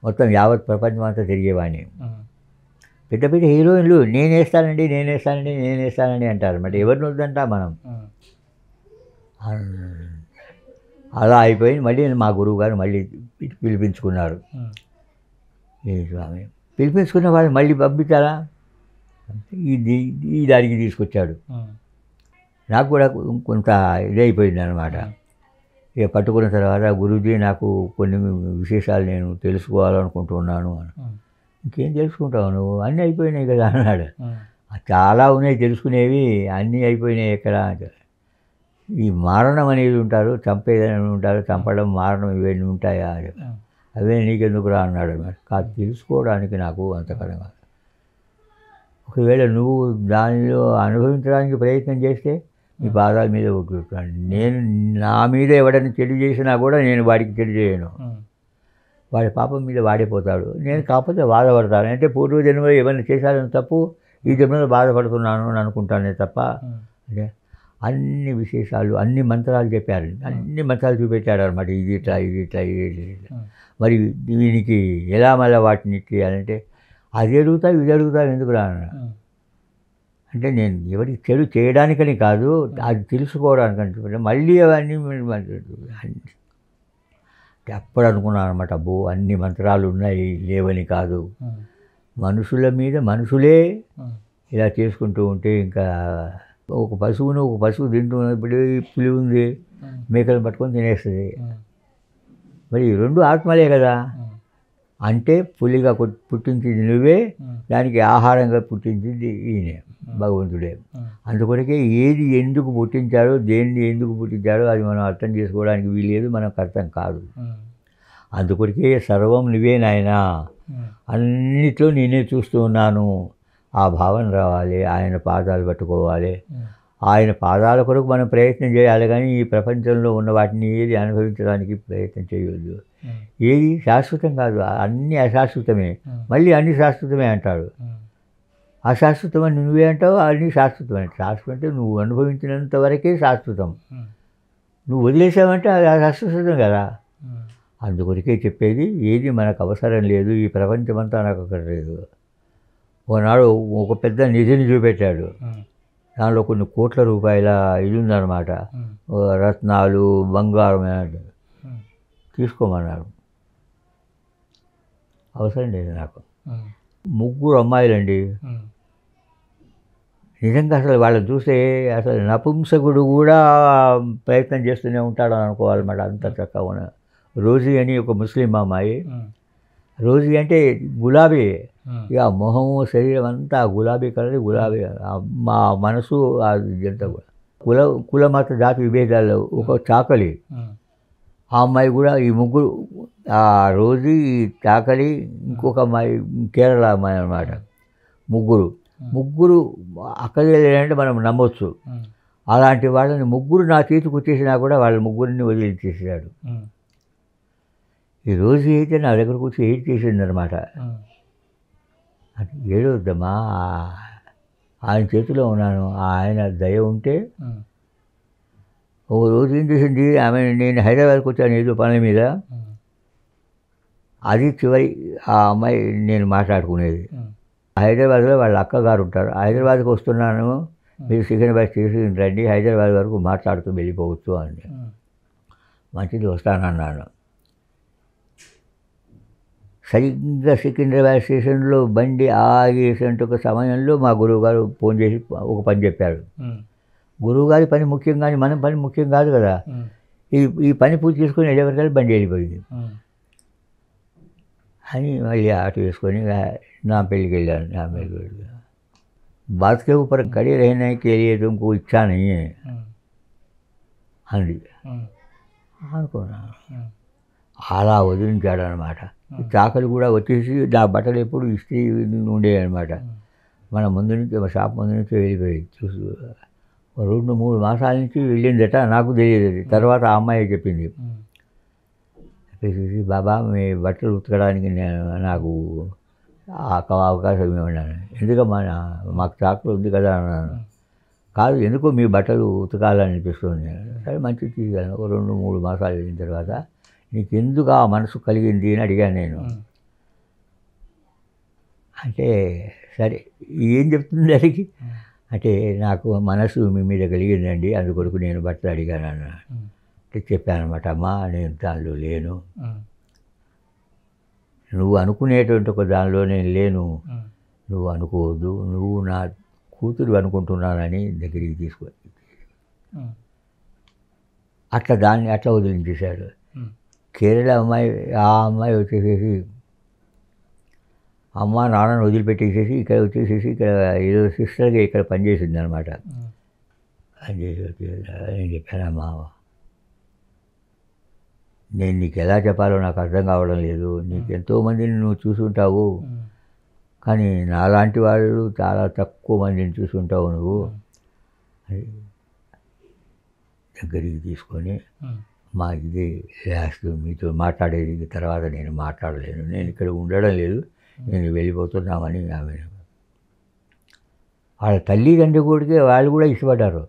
మొత్తం యావత్ ప్రపంచం అంతా తిరిగేవాణి పెద్ద పెద్ద హీరోయిన్లు నేనేస్తానండి నేనేస్తానండి నేనేస్తానండి అంటారు మరి ఎవరిని వద్దంట మనం అలా అయిపోయింది మళ్ళీ మా గురువు గారు మళ్ళీ పిలిపించుకున్నారు స్వామి పిలిపించుకున్న వాళ్ళు మళ్ళీ పంపించాలా ఇది ఈ దానికి తీసుకొచ్చాడు నాకు కూడా కొంత ఇదైపోయింది అనమాట ఇక పట్టుకున్న తర్వాత గురుజీ నాకు కొన్ని విశేషాలు నేను తెలుసుకోవాలనుకుంటున్నాను అని ఇంకేం తెలుసుకుంటావు నువ్వు అన్నీ అయిపోయినాయి కదా అన్నాడు చాలా ఉన్నాయి తెలుసుకునేవి అన్నీ అయిపోయినాయి ఎక్కడ అంటే ఈ మారణం అనేది ఉంటారు చంపేదని ఉంటారు చంపడం మారణం ఇవన్నీ ఉంటాయా అని అవే నీకెందుకురా అన్నాడు అనమాట కాదు తెలుసుకోవడానికి నాకు అంతకరంగా ఒకవేళ నువ్వు దానిలో అనుభవించడానికి ప్రయత్నం చేస్తే మీ పాదాల మీద ఒట్టుకుంటున్నాను నేను నా మీద ఎవడైనా తెలియజేసినా కూడా నేను వాడికి తెలియజేయను వాడి పాపం మీద వాడిపోతాడు నేను కాకపోతే బాధపడతాను అంటే జన్మలో ఏమైనా చేశాడని తప్పు ఈ జన్మలో బాధపడుతున్నాను అని అనుకుంటానే తప్ప hmm. అంటే అన్ని విశేషాలు అన్ని మంత్రాలు చెప్పారు hmm. అన్ని మంత్రాలు చూపెట్టాడు అనమాట ఇది ఇట్లా ఇది ఇట్లా ఇది ఇట్లా hmm. మరి దీనికి ఎలా మళ్ళీ వాటిని చేయాలంటే అది అడుగుతావు ఇది అడుగుతావు ఎందుకు రాను అంటే నేను ఎవరికి చెడు చేయడానికని కాదు అది తెలుసుకోవడానికని మళ్ళీ అవన్నీ అప్పుడు అనుకున్నాను అనమాట అబ్బో అన్ని మంత్రాలు ఉన్నాయి లేవని కాదు మనుషుల మీద మనుషులే ఇలా చేసుకుంటూ ఉంటే ఇంకా ఒక పశువును ఒక పశువు తింటున్నప్పుడు పులి ఉంది మేకలు పట్టుకొని తినేస్తుంది మరి రెండు ఆత్మలే కదా అంటే పులిగా పుట్టించింది నువ్వే దానికి ఆహారంగా పుట్టించింది ఈయనే భగవంతుడే అందుకొరకే ఏది ఎందుకు పుట్టించాడో దేన్ని ఎందుకు పుట్టించాడో అది మనం అర్థం చేసుకోవడానికి వీలేదు మనకు అర్థం కాదు అందుకొరకే సర్వం నువ్వే నాయన అన్నిట్లో నేనే చూస్తూ ఉన్నాను ఆ భావన రావాలి ఆయన పాదాలు పట్టుకోవాలి ఆయన పాదాల కొరకు మనం ప్రయత్నం చేయాలి కానీ ఈ ప్రపంచంలో ఉన్న వాటిని ఏది అనుభవించడానికి ప్రయత్నం చేయవద్దు ఏది శాశ్వతం కాదు అన్నీ అశాశ్వతమే మళ్ళీ అన్ని శాశ్వతమే అంటాడు అని నువ్వే అంటావు అన్నీ శాశ్వతమైన శాశ్వతం అంటే నువ్వు అనుభవించినంత వరకే శాశ్వతం నువ్వు వదిలేసావంటే అది అశాశ్వతం కదా అందుకొరికే చెప్పేది ఏది మనకు అవసరం లేదు ఈ ప్రపంచమంతా నాకు అక్కడ లేదు ఓనాడు ఒక పెద్ద నిధిని చూపెట్టాడు దానిలో కొన్ని కోట్ల రూపాయల ఇది ఉందన్నమాట రత్నాలు బంగారం తీసుకోమన్నాడు అవసరం లేదు నాకు ముగ్గురు అమ్మాయిలండి నిజంగా అసలు వాళ్ళని చూస్తే అసలు నపుంసకుడు కూడా ప్రయత్నం చేస్తూనే ఉంటాడు మాట అంత చక్కగా రోజీ అని ఒక ముస్లిం అమ్మాయి రోజీ అంటే గులాబీ ఇక మొహము శరీరం అంతా గులాబీ కలర్ గులాబీ మా మనసు ఎంత కూడా కుల కులమత జాతి విభేదాలు ఒక చాకలి ఆ అమ్మాయి కూడా ఈ ముగ్గురు ఆ రోజు ఈ తాకలి ఇంకొక అమ్మాయి కేరళ అమ్మాయి అనమాట ముగ్గురు ముగ్గురు అక్కడ లేదంటే మనం నమ్మొచ్చు అలాంటి వాళ్ళని ముగ్గురు నా చేతికి వచ్చేసినా కూడా వాళ్ళ ముగ్గురిని వదిలించేసాడు ఈరోజు అయితే నా దగ్గర వచ్చి ఏం చేసిందనమాట ఏడవద్దమ్మా ఆయన చేతిలో ఉన్నాను ఆయన దయ ఉంటే ఒక రోజు ఏం చేసింది ఆమె నేను హైదరాబాద్కి వచ్చాను ఏదో పని మీద అది చివరి ఆ అమ్మాయి నేను మాట్లాడుకునేది హైదరాబాద్లో వాళ్ళ అక్కగారు ఉంటారు హైదరాబాద్కి వస్తున్నాను మీరు సికింద్రాబాద్ తీసుకుని రండి హైదరాబాద్ వరకు మాట్లాడుతూ వెళ్ళిపోవచ్చు అని మంచిది వస్తానన్నాను సరిగ్గా సికింద్రాబాద్ స్టేషన్లో బండి ఆగేసేంత ఒక సమయంలో మా గురువుగారు ఫోన్ చేసి ఒక పని చెప్పారు గురువుగారి పని ముఖ్యం కానీ మనం పని ముఖ్యం కాదు కదా ఈ ఈ పని పూర్తి చేసుకుని వెళ్ళేవరకల్లా బండి వెళ్ళిపోయింది అని మళ్ళీ ఆటో వేసుకొని నా పెళ్ళికి వెళ్ళాను నా పెళ్ళికి వెళ్ళాను बात के ऊपर खड़े रहने के लिए అనుకున్నా అలా వదిలించాడు అనమాట చాకలు కూడా వచ్చేసి నా బట్టలు ఎప్పుడు ఇస్త్రీ ఉండేవి అనమాట మన ముందు నుంచి షాప్ ముందు నుంచి వెళ్ళిపోయి చూసి రెండు మూడు మాసాల నుంచి వెళ్ళిందట నాకు తెలియదు తర్వాత ఆ అమ్మాయి చెప్పింది బాబా మీ బట్టలు ఉతకడానికి నేను నాకు అవకాశం ఇవ్వన్నాను ఎందుకమ్మా మాకు ట్రాక్టర్ ఉంది కదా అన్నాను కాదు ఎందుకు మీ బట్టలు ఉతకాలనిపిస్తుంది సరే మంచి తీసుకెళ్ళను ఒక రెండు మూడు మాసాలు వెళ్ళిన తర్వాత నీకు ఎందుకు ఆ మనసు కలిగింది అని అడిగాను నేను అంటే సరే ఏం చెప్తుంది అడిగి అంటే నాకు మనసు మీ మీద కలిగిందండి అందుకొరకు నేను బట్టలు అడిగాను అన్నాను చెప్పాను అనమాట అమ్మా నేను దానిలో లేను నువ్వు అనుకునేటువంటి ఒక దానిలో నేను లేను నువ్వు అనుకోవద్దు నువ్వు నా కూతురు అనుకుంటున్నానని దగ్గరికి తీసుకొచ్చి అట్లా దాన్ని అట్లా వదిలించేశాడు కేరళ అమ్మాయి ఆ అమ్మాయి వచ్చేసేసి అమ్మ నాన్నను వదిలిపెట్టేసేసి ఇక్కడ వచ్చేసేసి ఇక్కడ ఏదో సిస్టర్గా ఇక్కడ పనిచేసింది అనమాట అని అమ్మా నేను నీకు ఎలా చెప్పాలో నాకు అర్థం కావడం లేదు నీకు ఎంతోమందిని నువ్వు చూసుంటావు కానీ నాలాంటి వాళ్ళు చాలా తక్కువ మందిని చూసుంటావు నువ్వు దగ్గరికి తీసుకొని మా ఇది లాస్ట్ మీతో మాట్లాడేది తర్వాత నేను మాట్లాడలేను నేను ఇక్కడ ఉండడం లేదు నేను వెళ్ళిపోతున్నామని ఆమె వాళ్ళ తల్లిదండ్రి కూడికే వాళ్ళు కూడా ఇష్టపడ్డారు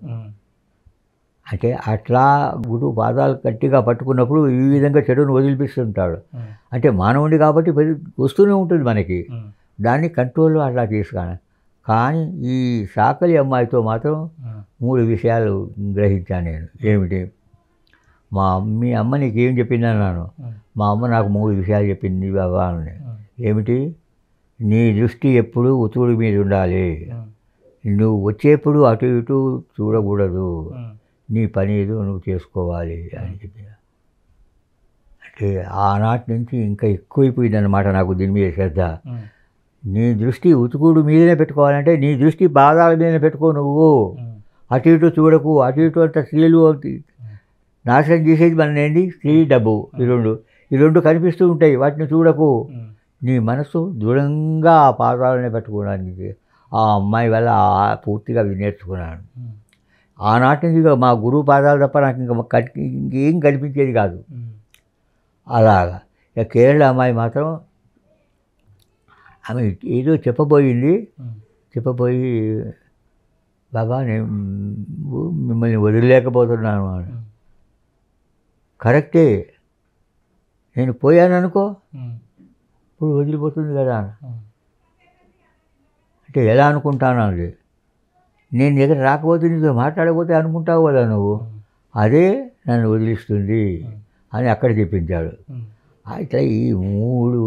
అంటే అట్లా గురువు పాదాలు గట్టిగా పట్టుకున్నప్పుడు ఈ విధంగా చెడును వదిలిపిస్తుంటాడు అంటే మానవుడి కాబట్టి వస్తూనే ఉంటుంది మనకి దాన్ని కంట్రోల్లో అట్లా తీసుకాను కానీ ఈ సాకలి అమ్మాయితో మాత్రం మూడు విషయాలు గ్రహించాను నేను ఏమిటి మా మీ అమ్మ నీకు ఏం చెప్పింది అన్నాను మా అమ్మ నాకు మూడు విషయాలు చెప్పింది బాబా ఏమిటి నీ దృష్టి ఎప్పుడు ఉతుడు మీద ఉండాలి నువ్వు వచ్చేప్పుడు అటు ఇటు చూడకూడదు నీ పని ఏదో నువ్వు చేసుకోవాలి అని చెప్పిన అంటే ఆనాటి నుంచి ఇంకా ఎక్కువైపోయిందన్నమాట నాకు దీని మీద శ్రద్ధ నీ దృష్టి ఉతుకుడు మీదనే పెట్టుకోవాలంటే నీ దృష్టి బాధాల మీదనే పెట్టుకో నువ్వు అటు ఇటు చూడకు అటు ఇటు అంత స్త్రీలు నాశనం చేసేది ఏంటి స్త్రీ డబ్బు ఈ రెండు ఈ రెండు కనిపిస్తూ ఉంటాయి వాటిని చూడకు నీ మనసు దృఢంగా ఆ పాదాలనే పెట్టుకోవడానికి ఆ అమ్మాయి వల్ల పూర్తిగా నేర్చుకున్నాను ఆనాటి నుంచి మా గురువు పాదాలు తప్ప నాకు ఇంకా కట్టి ఇంకేం కనిపించేది కాదు అలాగా ఇక కేరళ అమ్మాయి మాత్రం ఆమె ఏదో చెప్పబోయింది చెప్పబోయి బాబా నేను మిమ్మల్ని వదిలేకపోతున్నాను అని కరెక్టే నేను పోయాను అనుకో ఇప్పుడు వదిలిపోతుంది కదా అంటే ఎలా అనుకుంటాను అది నేను దగ్గర రాకపోతే నీతో మాట్లాడకపోతే అనుకుంటావు కదా నువ్వు అదే నన్ను వదిలిస్తుంది అని అక్కడ చెప్పించాడు అయితే ఈ మూడు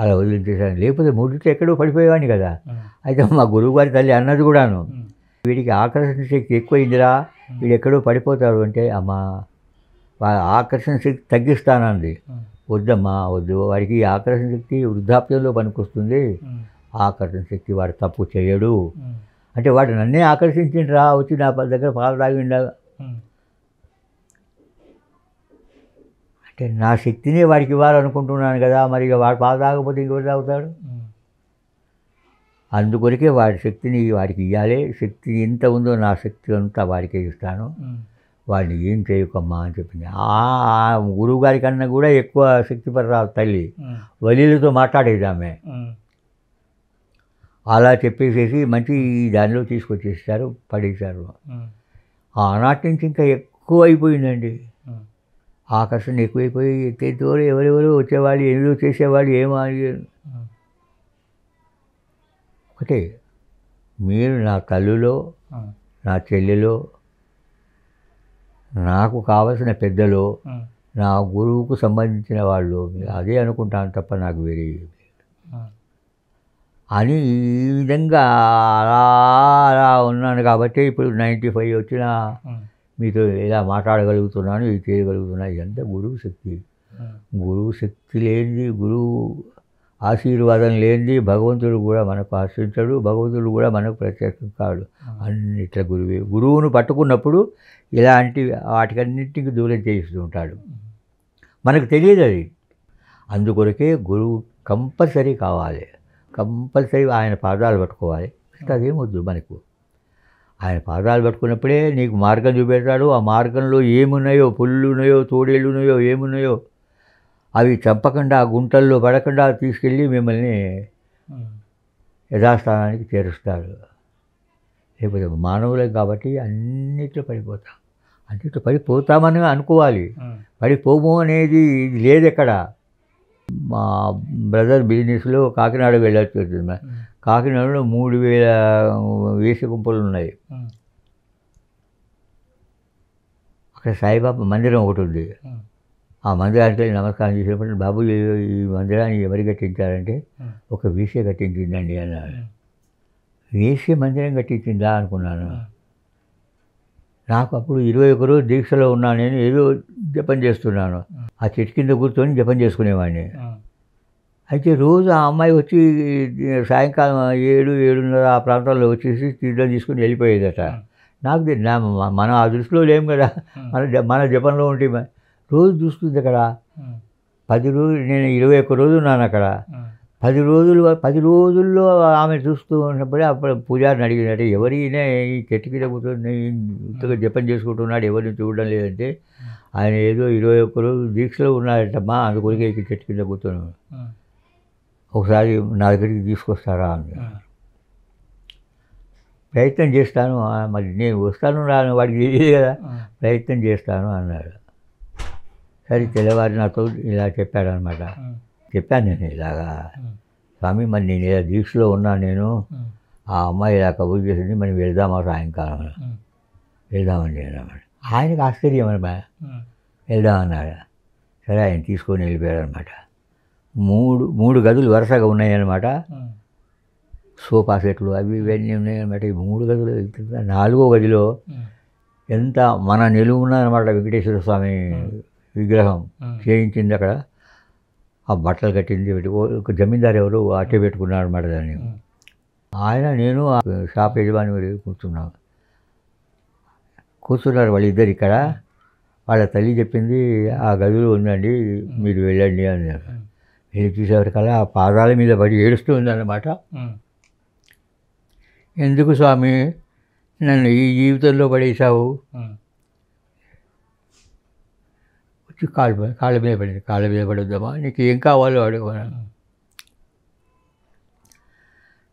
అలా వదిలించేసాను లేకపోతే మూడుతో ఎక్కడో పడిపోయేవాడిని కదా అయితే మా గురువుగారి తల్లి అన్నది కూడాను వీడికి ఆకర్షణ శక్తి ఎక్కువైందిరా వీడు ఎక్కడో పడిపోతాడు అంటే అమ్మా ఆకర్షణ శక్తి తగ్గిస్తానంది వద్దమ్మా వద్దు వాడికి ఆకర్షణ శక్తి వృద్ధాప్యంలో పనికొస్తుంది ఆకర్షణ శక్తి వాడు తప్పు చేయడు అంటే వాడు నన్నే ఆకర్షించిండు రా వచ్చి నా దగ్గర పాలు తాగిండా అంటే నా శక్తిని వాడికి ఇవ్వాలనుకుంటున్నాను కదా మరి ఇక వాడు పాలు తాగకపోతే ఇంకొకటి తాగుతాడు అందుకొరికే వాడి శక్తిని వాడికి ఇవ్వాలి శక్తి ఎంత ఉందో నా శక్తి అంతా వాడికే ఇస్తాను వాడిని ఏం చేయకమ్మా అని చెప్పింది ఆ గురువుగారి కన్నా కూడా ఎక్కువ శక్తిపరాలు తల్లి వలీలతో మాట్లాడేది ఆమె అలా చెప్పేసేసి మంచి దానిలో తీసుకొచ్చేస్తారు పడేశారు ఆనాటి నుంచి ఇంకా ఎక్కువ అయిపోయిందండి ఆకర్షణ ఎక్కువైపోయి ఎత్తేతోడు ఎవరెవరు వచ్చేవాళ్ళు ఏదో చేసేవాళ్ళు ఏమని ఒకటే మీరు నా తల్లులో నా చెల్లెలో నాకు కావలసిన పెద్దలో నా గురువుకు సంబంధించిన వాళ్ళు అదే అనుకుంటాను తప్ప నాకు వేరే అని ఈ విధంగా అలా అలా ఉన్నాను కాబట్టి ఇప్పుడు నైంటీ ఫైవ్ వచ్చిన మీతో ఇలా మాట్లాడగలుగుతున్నాను ఇది చేయగలుగుతున్నాను ఇదంతా గురువు శక్తి గురువు శక్తి లేనిది గురువు ఆశీర్వాదం లేనిది భగవంతుడు కూడా మనకు ఆశించడు భగవంతుడు కూడా మనకు ప్రత్యక్షం కాడు అన్నిట్ల గురువే గురువును పట్టుకున్నప్పుడు ఇలాంటి వాటికన్నింటికి దూరం చేస్తూ ఉంటాడు మనకు తెలియదు అది అందుకొరకే గురువు కంపల్సరీ కావాలి కంపల్సరీ ఆయన పాదాలు పట్టుకోవాలి అదేమొద్దు మనకు ఆయన పాదాలు పట్టుకున్నప్పుడే నీకు మార్గం చూపెడతాడు ఆ మార్గంలో ఏమున్నాయో ఉన్నాయో తోడేళ్ళు ఉన్నాయో ఏమున్నాయో అవి చంపకుండా ఆ గుంటల్లో పడకుండా తీసుకెళ్ళి మిమ్మల్ని hmm. యథాస్థానానికి చేరుస్తాడు లేకపోతే మానవులే కాబట్టి అన్నిట్లో పడిపోతాం అన్నిట్లో పడిపోతామని అనుకోవాలి hmm. పడిపోము అనేది లేదు ఎక్కడ మా బ్రదర్ బిజినెస్లో కాకినాడ వెళ్ళాల్సి వచ్చింది కాకినాడలో మూడు వేల వేసి గుంపలు ఉన్నాయి అక్కడ సాయిబాబా మందిరం ఒకటి ఉంది ఆ మందిరానికి వెళ్ళి నమస్కారం చేసినప్పుడు బాబు ఈ మందిరాన్ని ఎవరు కట్టించారంటే ఒక వేసే కట్టించిందండి అన్నాడు వేసే మందిరం కట్టించిందా అనుకున్నాను నాకు అప్పుడు ఇరవై ఒక రోజు దీక్షలో ఉన్నా నేను ఏదో జపం చేస్తున్నాను ఆ చెట్టు కింద కూర్చొని జపం చేసుకునేవాడిని అయితే రోజు ఆ అమ్మాయి వచ్చి సాయంకాలం ఏడు ఏడున్నర ఆ ప్రాంతంలో వచ్చేసి తీర్థం తీసుకుని వెళ్ళిపోయేదట నాకు నా మనం ఆ దృష్టిలో లేము కదా మన మన జపంలో ఉంటే రోజు చూస్తుంది అక్కడ పది రోజులు నేను ఇరవై ఒక్క రోజు ఉన్నాను అక్కడ పది రోజులు పది రోజుల్లో ఆమె చూస్తూ ఉన్నప్పుడే అప్పుడు పూజారిని అడిగినట్టు ఎవరినే ఈ చెట్టుకి తగ్గుతుంది ఇంతగా జపం చేసుకుంటున్నాడు ఎవరిని చూడడం లేదంటే ఆయన ఏదో ఇరవై ఒక్క రోజు దీక్షలో ఉన్నాడటమ్మా అందుకొరికే ఈ చెట్టుకి తగ్గుతున్నాడు ఒకసారి నా దగ్గరికి తీసుకొస్తారా అని ప్రయత్నం చేస్తాను మరి నేను వస్తాను రాను వాడికి తెలియదు కదా ప్రయత్నం చేస్తాను అన్నాడు సరే తెల్లవారు నాతో ఇలా చెప్పాడనమాట చెప్పాను నేను ఇలాగా స్వామి మరి నేను ఇలా దీక్షలో ఉన్నా నేను ఆ అమ్మాయి ఇలా కబుర్ చేసింది మనం వెళ్దామా సాయంకాలం వెళ్దామని అన్నాడు ఆయనకు ఆశ్చర్యం అనమా వెళ్దామన్నాడు సరే ఆయన తీసుకొని వెళ్ళిపోయాడు అనమాట మూడు మూడు గదులు వరుసగా ఉన్నాయన్నమాట సోఫా సెట్లు అవి ఇవన్నీ ఉన్నాయన్నమాట ఈ మూడు గదులు నాలుగో గదిలో ఎంత మన నిలువు ఉన్నదనమాట వెంకటేశ్వర స్వామి విగ్రహం చేయించింది అక్కడ ఆ బట్టలు కట్టింది ఒక జమీందారు ఎవరు అట్టే పెట్టుకున్నాడు అనమాట దాన్ని ఆయన నేను షాప్ యజమాని కూర్చున్నాను కూర్చున్నారు వాళ్ళిద్దరు ఇక్కడ వాళ్ళ తల్లి చెప్పింది ఆ గదిలో ఉందండి మీరు వెళ్ళండి అన్నారు వెళ్ళి కదా ఆ పాదాల మీద పడి ఏడుస్తూ ఉందన్నమాట ఎందుకు స్వామి నన్ను ఈ జీవితంలో పడేశావు కాళ్ళు కాళ్ళ మీద పడింది కాళ్ళ మీద పడొద్దామా నీకు ఏం కావాలో అడగమన్నాను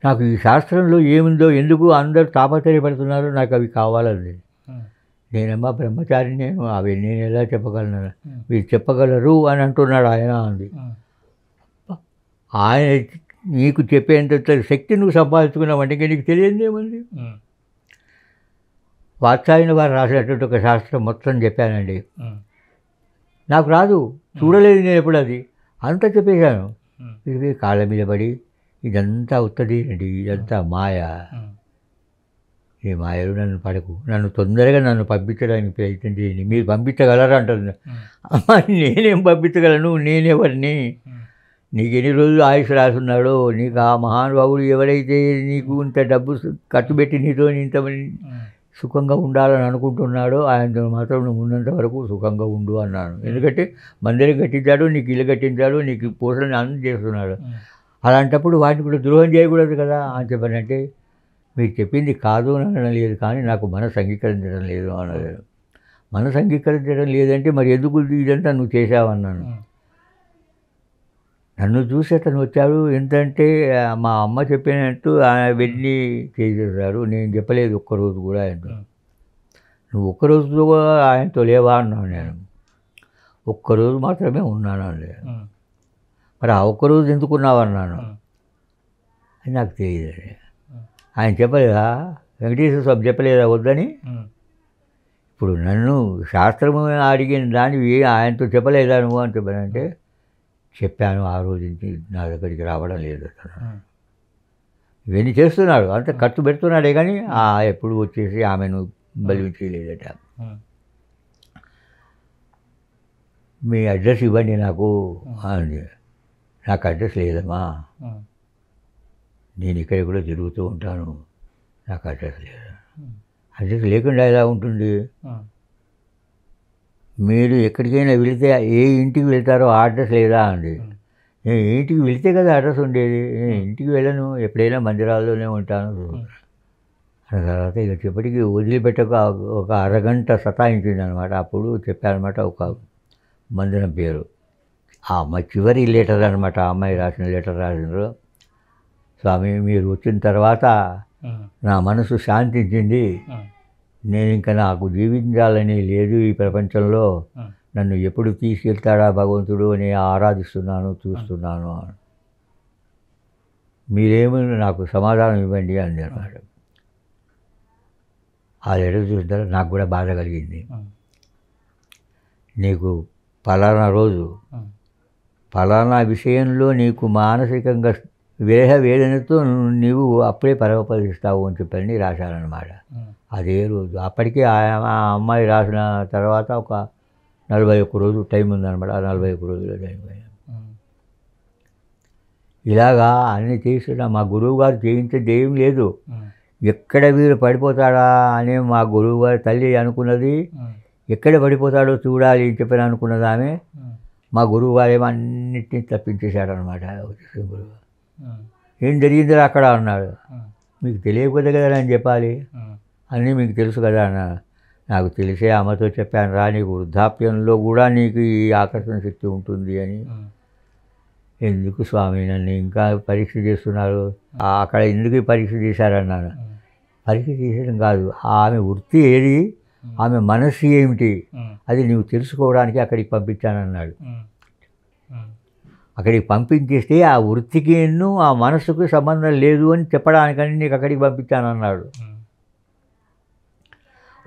నాకు ఈ శాస్త్రంలో ఏముందో ఎందుకు అందరూ తాపత్రయపడుతున్నారో నాకు అవి కావాలండి నేనమ్మా బ్రహ్మచారి నేను అవి నేను ఎలా చెప్పగలను మీరు చెప్పగలరు అని అంటున్నాడు ఆయన అంది ఆయన నీకు చెప్పేంత శక్తి నువ్వు సంపాదించుకున్నావంటే ఇంకా నీకు తెలియదేముంది వాత్సాయన వారు రాసినటువంటి ఒక శాస్త్రం మొత్తం చెప్పానండి నాకు రాదు చూడలేదు నేను ఎప్పుడు అది అంతా చెప్పేశాను ఇది కాళ్ళ మీద పడి ఇదంతా అండి ఇదంతా మాయ ఈ మాయలు నన్ను పడకు నన్ను తొందరగా నన్ను పంపించడానికి ప్రయత్నం చేయండి మీరు పంపించగలరా అంటారు నేనేం పంపించగలను నేనెవరిని నీకు ఎన్ని రోజులు ఆయుష్ రాసున్నాడో నీకు ఆ మహానుభావుడు ఎవరైతే నీకు ఇంత డబ్బు ఖర్చు పెట్టి నీతో ఇంత సుఖంగా ఉండాలని అనుకుంటున్నాడో ఆయనతో మాత్రం నువ్వు ఉన్నంత వరకు సుఖంగా ఉండు అన్నాను hmm. ఎందుకంటే మందిరం కట్టించాడు నీకు ఇల్లు కట్టించాడు నీకు పూసలని అన్ని చేస్తున్నాడు hmm. అలాంటప్పుడు వాటిని కూడా ద్రోహం చేయకూడదు కదా అని చెప్పానంటే మీరు చెప్పింది కాదు అని అనడం లేదు కానీ నాకు మనసు అంగీకరించడం లేదు అనలేదు hmm. మనసు అంగీకరించడం లేదంటే మరి ఎందుకు ఇదంతా నువ్వు చేసావన్నాను నన్ను చూసి అతను వచ్చాడు ఏంటంటే మా అమ్మ చెప్పినట్టు వెళ్ళి చేసేసారు నేను చెప్పలేదు ఒక్కరోజు కూడా ఆయన నువ్వు ఒక్కరోజు ఆయనతో లేవా అన్నాను నేను ఒక్కరోజు మాత్రమే ఉన్నాను మరి ఆ ఒక్కరోజు ఎందుకున్నావు అన్నాను అని నాకు తెలియదు ఆయన చెప్పలేదా వెంకటేశ్వర స్వామి చెప్పలేదా వద్దని ఇప్పుడు నన్ను శాస్త్రము అడిగిన దాన్ని ఆయనతో చెప్పలేదా నువ్వు అని చెప్పానంటే చెప్పాను ఆ రోజు నుంచి నా దగ్గరికి రావడం లేదు ఇవన్నీ చేస్తున్నాడు అంటే ఖర్చు పెడుతున్నాడే కానీ ఎప్పుడు వచ్చేసి ఆమెను బలిపించలేదట మీ అడ్రస్ ఇవ్వండి నాకు అని నాకు అడ్రస్ లేదమ్మా నేను ఇక్కడ కూడా తిరుగుతూ ఉంటాను నాకు అడ్రస్ లేదు అడ్రస్ లేకుండా ఎలా ఉంటుంది మీరు ఎక్కడికైనా వెళితే ఏ ఇంటికి వెళ్తారో అడ్రస్ లేదా అండి నేను ఇంటికి వెళితే కదా అడ్రస్ ఉండేది నేను ఇంటికి వెళ్ళను ఎప్పుడైనా మందిరాల్లోనే ఉంటాను అన్న తర్వాత ఇక చెప్పటికి వదిలిపెట్టక ఒక అరగంట సతాయించింది అనమాట అప్పుడు చెప్పానమాట ఒక మందిరం పేరు ఆ అమ్మాయి చివరి లెటర్ అనమాట ఆ అమ్మాయి రాసిన లెటర్ రాసినారు స్వామి మీరు వచ్చిన తర్వాత నా మనసు శాంతించింది నేను ఇంకా నాకు జీవించాలని లేదు ఈ ప్రపంచంలో నన్ను ఎప్పుడు తీసుకెళ్తాడా భగవంతుడు అని ఆరాధిస్తున్నాను చూస్తున్నాను మీరేమో నాకు సమాధానం ఇవ్వండి అని అన్నాడు ఆ లెటర్ చూసిన నాకు కూడా బాధ కలిగింది నీకు ఫలానా రోజు ఫలానా విషయంలో నీకు మానసికంగా విరహ వేదనతో నీవు అప్పుడే పరమపదిస్తావు అని చెప్పని రాశారన్నమాట అదే రోజు అప్పటికే ఆ అమ్మాయి రాసిన తర్వాత ఒక నలభై ఒక్క రోజు టైం ఉందన్నమాట ఆ నలభై ఒక్క రోజులు టైం ఇలాగా అన్ని చేసిన మా గురువు గారు చేయించే ఏం లేదు ఎక్కడ వీరు పడిపోతాడా అని మా గురువు గారి తల్లి అనుకున్నది ఎక్కడ పడిపోతాడో చూడాలి అని చెప్పి అనుకున్నది మా గురువు గారు ఏమో అన్నిటిని తప్పించేశాడనమాట గురువు ఏం జరిగిందిరా అక్కడ అన్నాడు మీకు తెలియకపోతే కదా నేను చెప్పాలి అని మీకు తెలుసు కదా అన్న నాకు తెలిసే అమ్మతో చెప్పాను రా నీకు వృద్ధాప్యంలో కూడా నీకు ఈ ఆకర్షణ శక్తి ఉంటుంది అని ఎందుకు స్వామి నన్ను ఇంకా పరీక్ష చేస్తున్నారు అక్కడ ఎందుకు పరీక్ష చేశారన్నాను పరీక్ష చేసేయడం కాదు ఆమె వృత్తి ఏది ఆమె మనస్సు ఏమిటి అది నీవు తెలుసుకోవడానికి అక్కడికి పంపించానన్నాడు అక్కడికి పంపించేస్తే ఆ వృత్తికి ఎన్నో ఆ మనస్సుకు సంబంధం లేదు అని చెప్పడానికని నీకు అక్కడికి పంపించానన్నాడు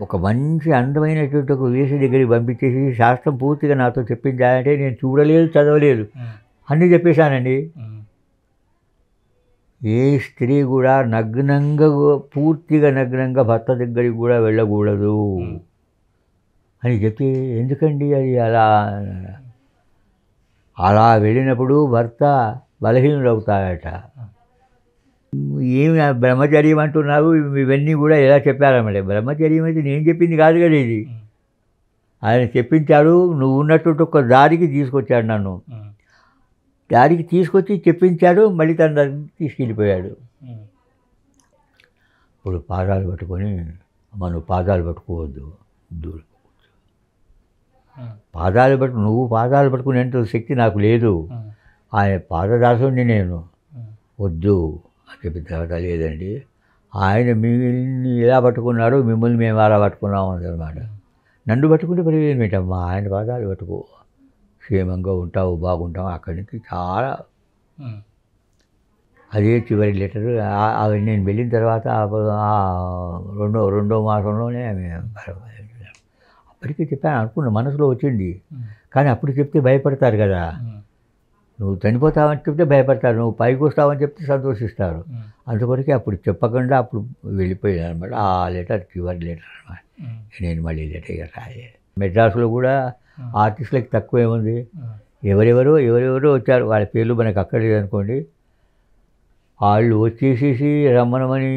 ఒక మంచి అందమైనటువంటి ఒక వేసి దగ్గరికి పంపించేసి శాస్త్రం పూర్తిగా నాతో అంటే నేను చూడలేదు చదవలేదు అన్నీ చెప్పేశానండి ఏ స్త్రీ కూడా నగ్నంగా పూర్తిగా నగ్నంగా భర్త దగ్గరికి కూడా వెళ్ళకూడదు అని చెప్పి ఎందుకండి అది అలా అలా వెళ్ళినప్పుడు భర్త అవుతాయట ఏమి బ్రహ్మచర్యం అంటున్నావు ఇవన్నీ కూడా ఎలా మేడం బ్రహ్మచర్యం అయితే నేను చెప్పింది కాదు కదా ఇది ఆయన చెప్పించాడు నువ్వు ఉన్నటువంటి ఒక దారికి తీసుకొచ్చాడు నన్ను దారికి తీసుకొచ్చి చెప్పించాడు మళ్ళీ తన దగ్గరికి తీసుకెళ్ళిపోయాడు ఇప్పుడు పాదాలు పట్టుకొని మనం పాదాలు పట్టుకోవద్దు దూరం పాదాలు పట్టు నువ్వు పాదాలు పట్టుకునేంత శక్తి నాకు లేదు ఆయన పాదదాసుని నేను వద్దు అటు తేడా లేదండి ఆయన మిమ్మల్ని ఎలా పట్టుకున్నాడు మిమ్మల్ని మేము అలా పట్టుకున్నాము అనమాట నన్ను పట్టుకుంటే ప్రయోజనం ఏంటమ్మా ఆయన పాదాలు పట్టుకో క్షేమంగా ఉంటావు బాగుంటావు అక్కడి నుంచి చాలా అదే చివరి లెటర్ అవి నేను వెళ్ళిన తర్వాత రెండో రెండో మాసంలోనే అప్పటికే చెప్పాను అనుకున్న మనసులో వచ్చింది కానీ అప్పుడు చెప్తే భయపడతారు కదా నువ్వు చనిపోతావని చెప్తే భయపడతారు నువ్వు పైకి వస్తావని చెప్తే సంతోషిస్తారు అందుకొరకే అప్పుడు చెప్పకుండా అప్పుడు వెళ్ళిపోయాను అనమాట ఆ లెటర్ క్యూఆర్ లెటర్ అనమాట నేను మళ్ళీ లెటర్ ఇక రాలేదు మెడ్రాస్లో కూడా ఆర్టిస్టులకు తక్కువ ఏముంది ఎవరెవరో ఎవరెవరో వచ్చారు వాళ్ళ పేర్లు మనకు అక్కర్లేదు అనుకోండి వాళ్ళు వచ్చేసేసి రమ్మనమని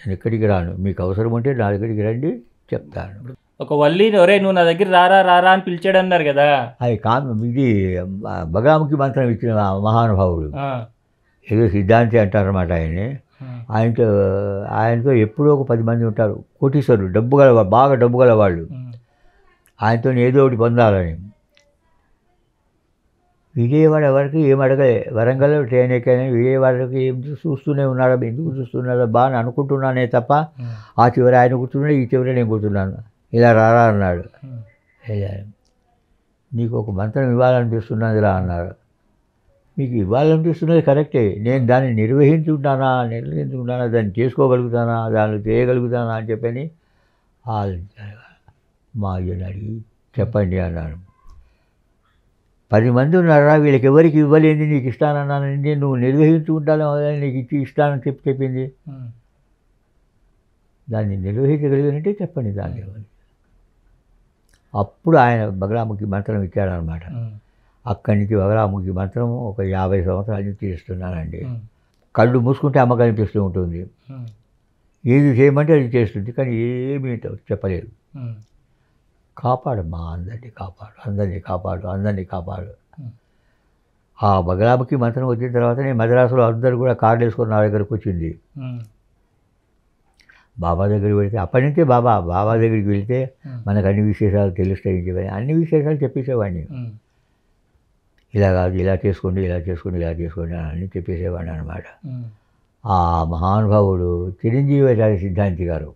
నేను ఎక్కడికి రాను మీకు అవసరం ఉంటే నా దగ్గరికి రండి చెప్తాను ఒక వల్లీని ఒరే నువ్వు నా దగ్గర రారా రారా అని పిలిచాడు అన్నారు కదా అది కామ్ ఇది బగాముఖి మంత్రం ఇచ్చిన మహానుభావుడు ఏదో సిద్ధాంతి అంటారన్నమాట ఆయన్ని ఆయనతో ఆయనతో ఎప్పుడో ఒక పది మంది ఉంటారు కోటీశ్వరుడు డబ్బు గల బాగా డబ్బు గలవాళ్ళు ఆయనతో ఏదో ఒకటి పొందాలని విజయవాడ వరకు ఏం అడగలే వరంగల్ ట్రైన్ ఎక్కాను విజయవాడకి ఏం చూస్తూనే ఉన్నాడో ఎందుకు చూస్తున్నాడో బాగా అనుకుంటున్నానే తప్ప ఆ చివరి ఆయన కూర్చున్నాడు ఈ చివరి నేను కూర్చున్నాను ఇలా రారా అన్నాడు నీకు ఒక మంత్రం ఇవ్వాలనిపిస్తున్నది రా అన్నారు మీకు ఇవ్వాలనిపిస్తున్నది కరెక్టే నేను దాన్ని నిర్వహించుకుంటానా నిర్వహించుకుంటానా దాన్ని చేసుకోగలుగుతానా దాన్ని చేయగలుగుతానా అని చెప్పని మా అయ్యని అడిగి చెప్పండి అన్నాను పది మంది ఉన్నారా వీళ్ళకి ఎవరికి ఇవ్వలేదు నీకు ఇస్తానన్నానండి నువ్వు నిర్వహించుకుంటాను నీకు ఇచ్చి ఇష్టానని చెప్పి చెప్పింది దాన్ని నిర్వహించగలిగినట్టే చెప్పండి దాన్ని ఇవ్వండి అప్పుడు ఆయన బగరాముఖి మంత్రం ఇచ్చాడనమాట అక్కడి నుంచి బగరాముఖి మంత్రం ఒక యాభై సంవత్సరాల నుంచి ఇస్తున్నానండి కళ్ళు మూసుకుంటే అమ్మ కనిపిస్తూ ఉంటుంది ఏది చేయమంటే అది చేస్తుంది కానీ ఏమీ చెప్పలేదు కాపాడు మా అందరినీ కాపాడు అందరినీ కాపాడు అందరినీ కాపాడు ఆ బగరాముఖి మంత్రం వచ్చిన తర్వాత నేను మద్రాసులో అందరు కూడా కార్డు వేసుకొని నా దగ్గరకు వచ్చింది బాబా దగ్గరికి వెళితే అప్పటి నుంచే బాబా బాబా దగ్గరికి వెళితే మనకు అన్ని విశేషాలు తెలుస్తాయి చెప్పి అన్ని విశేషాలు చెప్పేసేవాడిని ఇలా కాదు ఇలా చేసుకోండి ఇలా చేసుకోండి ఇలా చేసుకోండి అని చెప్పేసేవాడిని అనమాట ఆ మహానుభావుడు చిరంజీవాచార్య సిద్ధాంతి గారు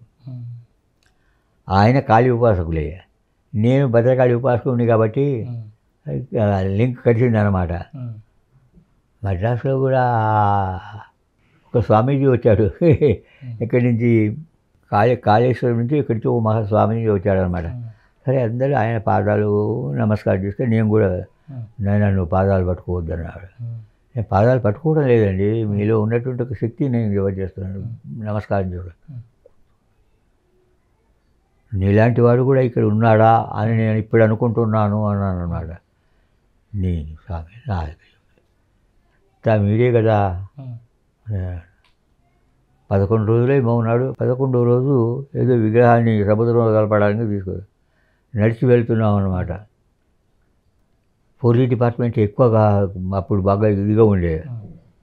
ఆయన కాళీ ఉపాసకులే నేను భద్రకాళి ఉపాసకుని కాబట్టి లింక్ కలిసిందనమాట మద్రాసులో కూడా ఒక స్వామీజీ వచ్చాడు ఇక్కడి నుంచి కాళ కాళేశ్వరం నుంచి ఇక్కడికి ఓ మహాస్వామి వచ్చాడనమాట సరే అందరూ ఆయన పాదాలు నమస్కారం చేస్తే నేను కూడా నేను నువ్వు పాదాలు పట్టుకోవద్దు అన్నాడు నేను పాదాలు పట్టుకోవడం లేదండి మీలో ఉన్నటువంటి ఒక శక్తి నేను యువత చేస్తున్నాను నమస్కారం చూడు నీలాంటి వాడు కూడా ఇక్కడ ఉన్నాడా అని నేను ఇప్పుడు అనుకుంటున్నాను అన్నాను అన్నమాట నేను స్వామి నా మీరే కదా పదకొండు రోజులే మౌనాడు పదకొండో రోజు ఏదో విగ్రహాన్ని సముద్రంలో కలపడానికి తీసుకు నడిచి వెళ్తున్నాం అన్నమాట పోలీస్ డిపార్ట్మెంట్ ఎక్కువగా అప్పుడు బాగా ఇదిగా ఉండే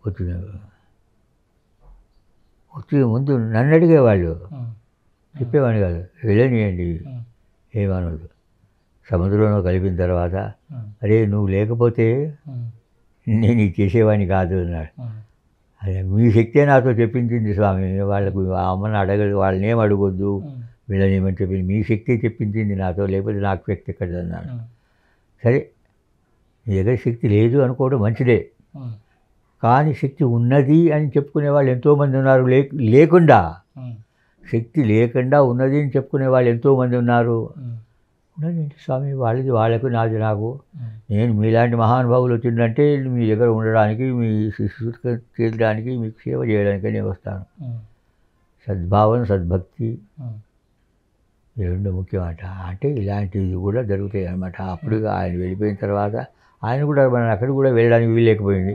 వచ్చిన వచ్చి ముందు నన్ను అడిగేవాళ్ళు చెప్పేవాడిని కాదు వెళ్ళనియండి ఏమనదు సముద్రంలో కలిపిన తర్వాత అరే నువ్వు లేకపోతే నేను ఇది చేసేవాడిని కాదు అన్నాడు అదే మీ శక్తే నాతో చెప్పించింది స్వామి వాళ్ళకు ఆ అమ్మని అడగదు వాళ్ళని ఏం అడగొద్దు వీళ్ళని ఏమని చెప్పింది మీ శక్తే చెప్పించింది నాతో లేకపోతే నాకు శక్తి ఎక్కడ అన్నాను సరే నీ దగ్గర శక్తి లేదు అనుకోవడం మంచిదే కానీ శక్తి ఉన్నది అని చెప్పుకునే వాళ్ళు ఎంతోమంది ఉన్నారు లే లేకుండా శక్తి లేకుండా ఉన్నది అని చెప్పుకునే వాళ్ళు ఎంతోమంది ఉన్నారు స్వామి వాళ్ళది వాళ్ళకు నాది నాకు నేను మీలాంటి మహానుభావులు వచ్చిందంటే మీ దగ్గర ఉండడానికి మీ శిశు తీర్చడానికి మీకు సేవ చేయడానికి నేను వస్తాను సద్భావం సద్భక్తి ఈ రెండు ముఖ్యమంట అంటే ఇలాంటివి కూడా జరుగుతాయి అనమాట అప్పుడు ఆయన వెళ్ళిపోయిన తర్వాత ఆయన కూడా మన అక్కడికి కూడా వెళ్ళడానికి వీల్లేకపోయింది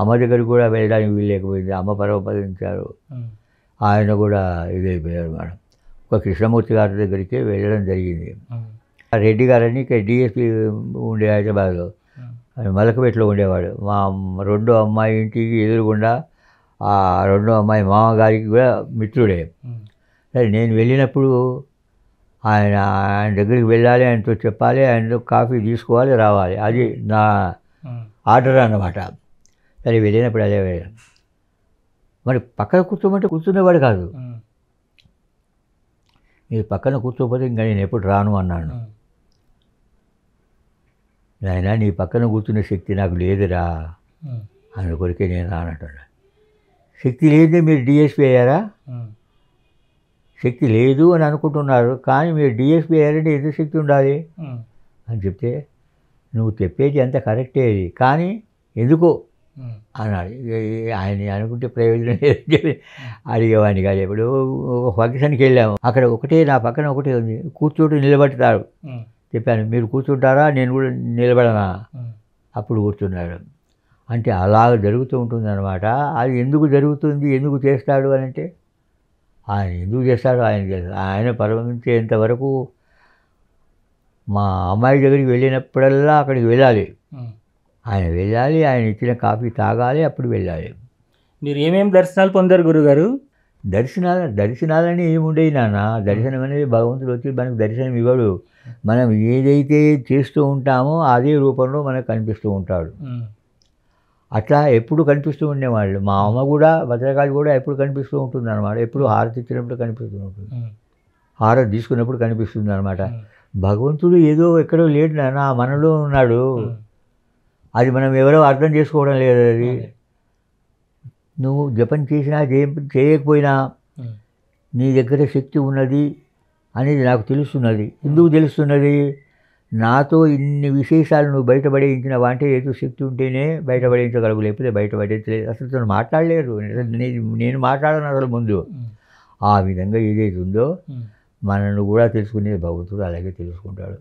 అమ్మ దగ్గర కూడా వెళ్ళడానికి వీల్లేకపోయింది అమ్మ పరమపదించారు ఆయన కూడా ఇదైపోయారు మేడం ఒక కృష్ణమూర్తి గారి దగ్గరికి వెళ్ళడం జరిగింది రెడ్డి గారని ఇక్కడ డిఎస్పీ ఉండే హైదరాబాద్లో మలకపేటలో ఉండేవాడు మా రెండో అమ్మాయి ఇంటికి ఎదురుగుండా ఆ రెండో అమ్మాయి మామగారికి కూడా మిత్రుడే సరే నేను వెళ్ళినప్పుడు ఆయన ఆయన దగ్గరికి వెళ్ళాలి ఆయనతో చెప్పాలి ఆయనతో కాఫీ తీసుకోవాలి రావాలి అది నా ఆర్డర్ అన్నమాట సరే వెళ్ళినప్పుడు అదే మరి పక్కన కూర్చోమంటే కూర్చునేవాడు కాదు మీరు పక్కన కూర్చోకపోతే ఇంకా నేను ఎప్పుడు రాను అన్నాను నాయన నీ పక్కన కూర్చున్న శక్తి నాకు లేదురా అని కొరికే నేను రానంటున్నా శక్తి లేదే మీరు డిఎస్పీ అయ్యారా శక్తి లేదు అని అనుకుంటున్నారు కానీ మీరు డిఎస్పీ అయ్యారంటే ఎంత శక్తి ఉండాలి అని చెప్తే నువ్వు చెప్పేది అంత కరెక్టే అది కానీ ఎందుకో అన్నాడు ఆయన అనుకుంటే ప్రయోజనం లేదని అడిగేవాడిని కాదు ఎప్పుడు ఒక ఫంక్షన్కి వెళ్ళాము అక్కడ ఒకటే నా పక్కన ఒకటే ఉంది కూర్చోటి నిలబెడతారు చెప్పాను మీరు కూర్చుంటారా నేను కూడా నిలబడనా అప్పుడు కూర్చున్నాడు అంటే అలాగ జరుగుతూ ఉంటుంది అనమాట అది ఎందుకు జరుగుతుంది ఎందుకు చేస్తాడు అని అంటే ఆయన ఎందుకు చేస్తాడు ఆయన ఆయన పరమించేంతవరకు మా అమ్మాయి దగ్గరికి వెళ్ళినప్పుడల్లా అక్కడికి వెళ్ళాలి ఆయన వెళ్ళాలి ఆయన ఇచ్చిన కాఫీ తాగాలి అప్పుడు వెళ్ళాలి మీరు ఏమేమి దర్శనాలు పొందారు గురుగారు దర్శనాల దర్శనాలని ఏముండేవి నాన్న దర్శనం అనేది భగవంతుడు వచ్చి మనకు దర్శనం ఇవ్వడు మనం ఏదైతే చేస్తూ ఉంటామో అదే రూపంలో మనకు కనిపిస్తూ ఉంటాడు అట్లా ఎప్పుడు కనిపిస్తూ ఉండేవాళ్ళు మా అమ్మ కూడా భద్రకాళి కూడా ఎప్పుడు కనిపిస్తూ ఉంటుంది అనమాట ఎప్పుడు హారతి ఇచ్చినప్పుడు కనిపిస్తూ ఉంటుంది హారతి తీసుకున్నప్పుడు కనిపిస్తుంది అనమాట భగవంతుడు ఏదో ఎక్కడో లేడు నాన్న మనలో ఉన్నాడు అది మనం ఎవరో అర్థం చేసుకోవడం లేదు అది నువ్వు జపం చేసినా చేయ చేయకపోయినా నీ దగ్గర శక్తి ఉన్నది అనేది నాకు తెలుస్తున్నది ఎందుకు తెలుస్తున్నది నాతో ఇన్ని విశేషాలు నువ్వు బయటపడేయించినావా అంటే ఏదో శక్తి ఉంటేనే బయటపడేయించగలవు లేకపోతే బయటపడేయలేదు అసలు తను మాట్లాడలేరు నేను మాట్లాడను అసలు ముందు ఆ విధంగా ఏదైతే ఉందో మనను కూడా తెలుసుకునేది భగవంతుడు అలాగే తెలుసుకుంటాడు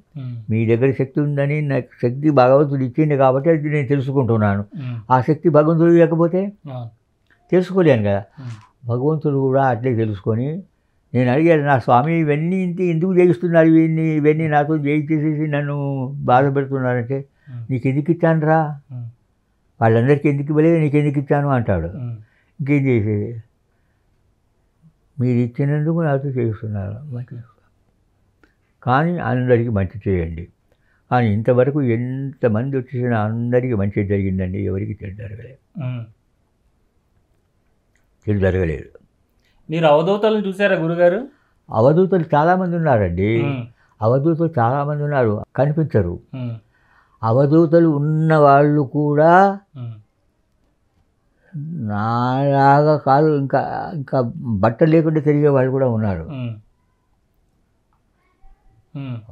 మీ దగ్గర శక్తి ఉందని నాకు శక్తి భగవంతుడు ఇచ్చింది కాబట్టి అది నేను తెలుసుకుంటున్నాను ఆ శక్తి భగవంతుడు లేకపోతే తెలుసుకోలేను కదా భగవంతుడు కూడా అట్లే తెలుసుకొని నేను అడిగాను నా స్వామి ఇవన్నీ ఇంత ఎందుకు జయిస్తున్నారు ఇవన్నీ ఇవన్నీ నాతో జయించేసేసి నన్ను బాధ పెడుతున్నారంటే నీకు ఎందుకు ఇచ్చాను రా వాళ్ళందరికీ ఎందుకు ఇవ్వలేదు నీకు ఎందుకు ఇచ్చాను అంటాడు ఇంకేం చేసేది మీరు ఇచ్చినందుకు నాతో చేస్తున్నారు మంచి కానీ అందరికీ మంచి చేయండి కానీ ఇంతవరకు ఎంతమంది వచ్చేసినా అందరికీ మంచి జరిగిందండి ఎవరికి చెడ్డారు ఏం జరగలేదు మీరు అవధూతలను చూసారా గురుగారు అవధూతలు చాలామంది ఉన్నారండి అవధూతలు చాలామంది ఉన్నారు కనిపించరు అవధూతలు ఉన్న వాళ్ళు కూడా నాలాగా కాదు ఇంకా ఇంకా బట్ట లేకుండా తిరిగే వాళ్ళు కూడా ఉన్నారు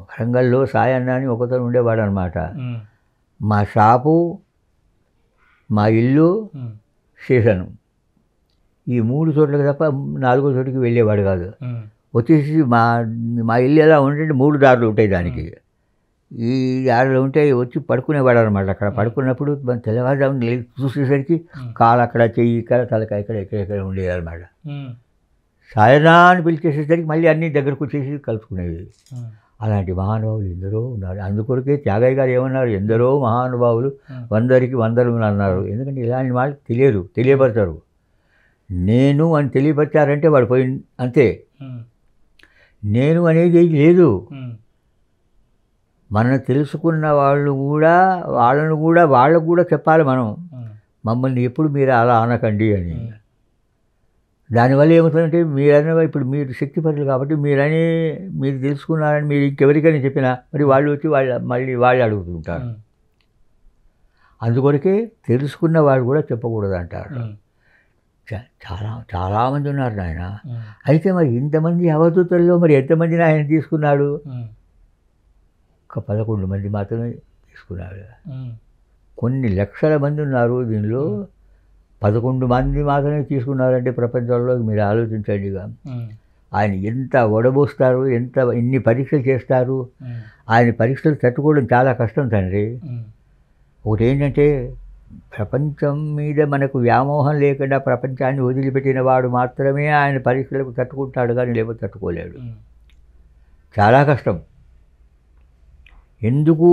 వరంగల్లో సాయన్న అని ఒకతను ఉండేవాడు అనమాట మా షాపు మా ఇల్లు స్టేషను ఈ మూడు చోట్లకి తప్ప నాలుగో చోటుకి వెళ్ళేవాడు కాదు వచ్చేసి మా మా ఇల్లు ఎలా ఉంటే మూడు దారులు ఉంటాయి దానికి ఈ దారులు ఉంటే వచ్చి పడుకునేవాడు అనమాట అక్కడ పడుకున్నప్పుడు తెల్లవారుజామున చూసేసరికి కాలు అక్కడ చెయ్యి ఇక్కడ తలక ఇక్కడ ఇక్కడ ఇక్కడ ఉండేది అనమాట సాయనా అని పిలిచేసేసరికి మళ్ళీ అన్నీ దగ్గరకు వచ్చేసి కలుపుకునేవి అలాంటి మహానుభావులు ఎందరో ఉన్నారు అందుకొరకే త్యాగయ్య గారు ఏమన్నారు ఎందరో మహానుభావులు వందరికి వందలు అన్నారు ఎందుకంటే ఇలాంటి వాళ్ళు తెలియదు తెలియపడతారు నేను అని తెలియపరిచారంటే వాడు పోయి అంతే నేను అనేది లేదు మనం తెలుసుకున్న వాళ్ళు కూడా వాళ్ళను కూడా వాళ్ళకు కూడా చెప్పాలి మనం మమ్మల్ని ఎప్పుడు మీరు అలా అనకండి అని దానివల్ల ఏమవుతుందంటే మీరైనా ఇప్పుడు మీరు శక్తిపరులు కాబట్టి మీరని మీరు తెలుసుకున్నారని మీరు ఇంకెవరికైనా చెప్పినా మరి వాళ్ళు వచ్చి వాళ్ళ మళ్ళీ వాళ్ళు అడుగుతుంటారు అందుకొరకే తెలుసుకున్న వాళ్ళు కూడా చెప్పకూడదు అంటారు చాలా చాలామంది ఉన్నారు నాయన అయితే మరి ఇంతమంది అవధూతల్లో మరి ఎంతమందిని ఆయన తీసుకున్నాడు ఒక పదకొండు మంది మాత్రమే తీసుకున్నాడు కొన్ని లక్షల మంది ఉన్నారు దీనిలో పదకొండు మంది మాత్రమే తీసుకున్నారంటే ప్రపంచంలో మీరు ఆలోచించండి ఆయన ఎంత ఒడబోస్తారు ఎంత ఇన్ని పరీక్షలు చేస్తారు ఆయన పరీక్షలు తట్టుకోవడం చాలా కష్టం తండ్రి ఒకటి ఏంటంటే ప్రపంచం మీద మనకు వ్యామోహం లేకుండా ప్రపంచాన్ని వదిలిపెట్టిన వాడు మాత్రమే ఆయన పరీక్షలకు తట్టుకుంటాడు కానీ లేకపోతే తట్టుకోలేడు చాలా కష్టం ఎందుకు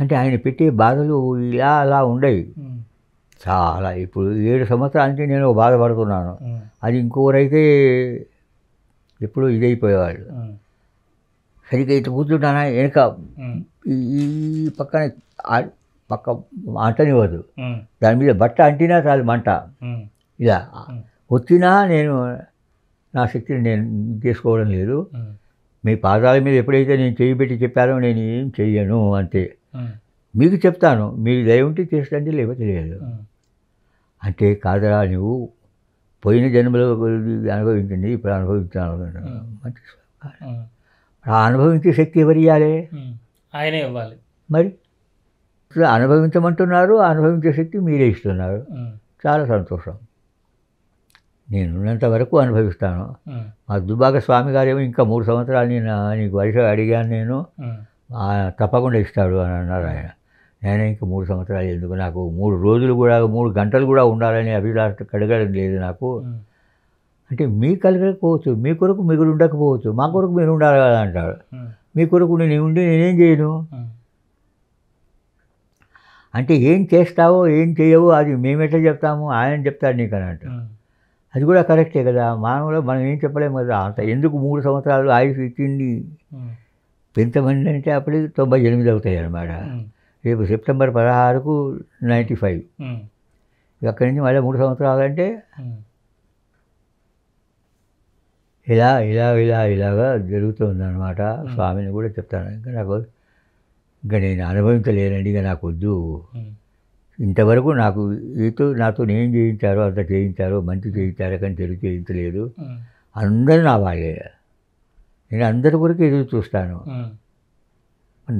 అంటే ఆయన పెట్టే బాధలు ఇలా అలా ఉండేవి చాలా ఇప్పుడు ఏడు సంవత్సరానికి నేను బాధపడుతున్నాను అది ఇంకోరైతే ఎప్పుడు ఇదైపోయేవాళ్ళు సరిగ్గా ఇటు కూర్చుంటానా వెనక ఈ పక్కన పక్క అంటనివ్వదు దాని మీద బట్ట అంటినా చాలు మంట ఇలా వచ్చినా నేను నా శక్తిని నేను చేసుకోవడం లేదు మీ పాదాల మీద ఎప్పుడైతే నేను చేయి పెట్టి చెప్పానో నేను ఏం చెయ్యను అంతే మీకు చెప్తాను మీరు దయ ఉంటే చేస్తండి లేవో తెలియదు అంటే కాదరా నువ్వు పోయిన జన్మలో అనుభవించండి ఇప్పుడు అనుభవించాను మంచి ఆ అనుభవించే శక్తి ఎవరు ఇవ్వాలి ఆయనే ఇవ్వాలి మరి అనుభవించమంటున్నారు అనుభవించే శక్తి మీరే ఇస్తున్నారు చాలా సంతోషం నేను ఉన్నంత వరకు అనుభవిస్తాను మా దుబాక స్వామి గారేమో ఇంకా మూడు సంవత్సరాలు నేను నీకు వయసు అడిగాను నేను తప్పకుండా ఇస్తాడు అని అన్నారు ఆయన నేను ఇంకా మూడు సంవత్సరాలు ఎందుకు నాకు మూడు రోజులు కూడా మూడు గంటలు కూడా ఉండాలని అభిలాష కడగడం లేదు నాకు అంటే మీ కలగకపోవచ్చు మీ కొరకు మిగులు ఉండకపోవచ్చు మా కొరకు మీరు ఉండాలి కదా అంటాడు మీ కొరకు నేను ఉండి నేనేం చేయను అంటే ఏం చేస్తావో ఏం చేయవో అది మేమెట్లా చెప్తాము ఆయన చెప్తాడు నీకు అన్నట్టు అది కూడా కరెక్టే కదా మానవులు మనం ఏం చెప్పలేము కదా అంత ఎందుకు మూడు సంవత్సరాలు ఆయుష్ ఇచ్చింది ఎంతమంది అంటే అప్పుడు తొంభై ఎనిమిది అవుతాయి అన్నమాట రేపు సెప్టెంబర్ పదహారుకు నైంటీ ఫైవ్ అక్కడి నుంచి మళ్ళీ మూడు సంవత్సరాలు అంటే ఇలా ఇలా ఇలా ఇలాగా జరుగుతుందన్నమాట స్వామిని కూడా చెప్తాను ఇంకా నాకు ఇంకా నేను అనుభవించలేనండిగా నాకు వద్దు ఇంతవరకు నాకు ఈతో నాతో ఏం చేయించారో అంత చేయించారో మంచి చేయించారో కానీ తెలుగు చేయించలేదు అందరూ నా వాళ్ళే నేను అందరి కొరకు ఎదురు చూస్తాను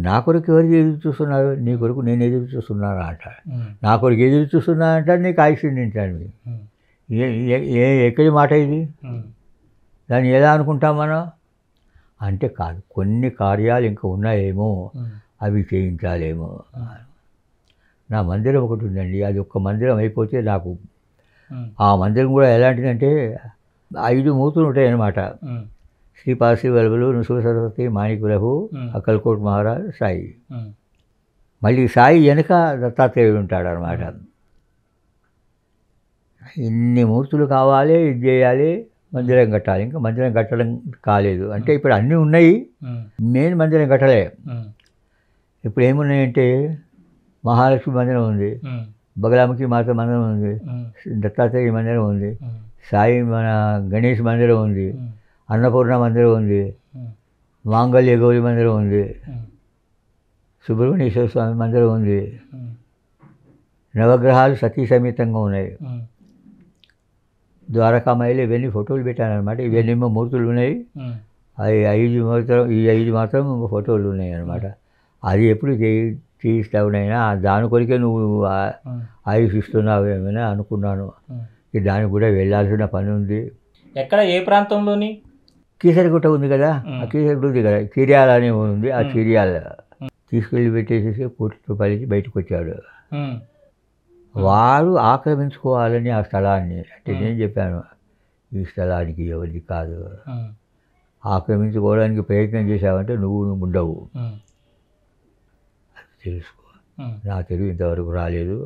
నా కొరకు ఎవరు ఎదురు చూస్తున్నారు నీ కొరకు నేను ఎదురు చూస్తున్నాను అంట నా కొరకు ఎదురు చూస్తున్నా అంటారు నీకు ఆయుష్యండించాను ఏ ఎక్కడి మాట ఇది దాన్ని ఎలా అనుకుంటాం మనం అంటే కాదు కొన్ని కార్యాలు ఇంకా ఉన్నాయేమో అవి చేయించాలేమో నా మందిరం ఒకటి ఉందండి అది ఒక్క మందిరం అయిపోతే నాకు ఆ మందిరం కూడా ఎలాంటిదంటే ఐదు మూతులు ఉంటాయి అన్నమాట శ్రీపాసి వెలవలు నృసింహ సరస్వతి మాణికులహు అక్కల్కోట్ మహారాజు సాయి మళ్ళీ సాయి వెనుక దత్తాత్రేయుడు ఉంటాడు అనమాట ఇన్ని మూర్తులు కావాలి ఇది చేయాలి మందిరం కట్టాలి ఇంకా మందిరం కట్టడం కాలేదు అంటే ఇప్పుడు అన్నీ ఉన్నాయి మెయిన్ మందిరం కట్టలే ఇప్పుడు ఏమున్నాయంటే మహాలక్ష్మి మందిరం ఉంది బగలాముఖి మాత మందిరం ఉంది దత్తాత్రేయ మందిరం ఉంది సాయి మన గణేష్ మందిరం ఉంది అన్నపూర్ణ మందిరం ఉంది మాంగళ్య గౌరి మందిరం ఉంది సుబ్రహ్మణ్యేశ్వర స్వామి మందిరం ఉంది నవగ్రహాలు సతీ సమేతంగా ఉన్నాయి ద్వారకామాయిలు ఇవన్నీ ఫోటోలు పెట్టానమాట ఇవన్నీ మూర్తులు ఉన్నాయి అవి ఐదు మాత్రం ఈ ఐదు మాత్రం ఫోటోలు ఉన్నాయి అన్నమాట అది ఎప్పుడు చేయి చేయిస్తావునైనా దాని కొరికే నువ్వు ఆయుష్ ఏమైనా అనుకున్నాను దానికి కూడా వెళ్ళాల్సిన పని ఉంది ఎక్కడ ఏ ప్రాంతంలోని కీసరిగుట్ట ఉంది కదా ఆ కీసరిగుట్ట ఉంది కదా చీర్యాల అని ఉంది ఆ చీర్యాల తీసుకెళ్ళి పెట్టేసేసి పూర్తితో పలికి బయటకు వచ్చాడు వారు ఆక్రమించుకోవాలని ఆ స్థలాన్ని అంటే నేను చెప్పాను ఈ స్థలానికి ఎవరిది కాదు ఆక్రమించుకోవడానికి ప్రయత్నం చేశావంటే నువ్వు నువ్వు ఉండవు తెలుసుకో నా తెలుగు ఇంతవరకు రాలేదు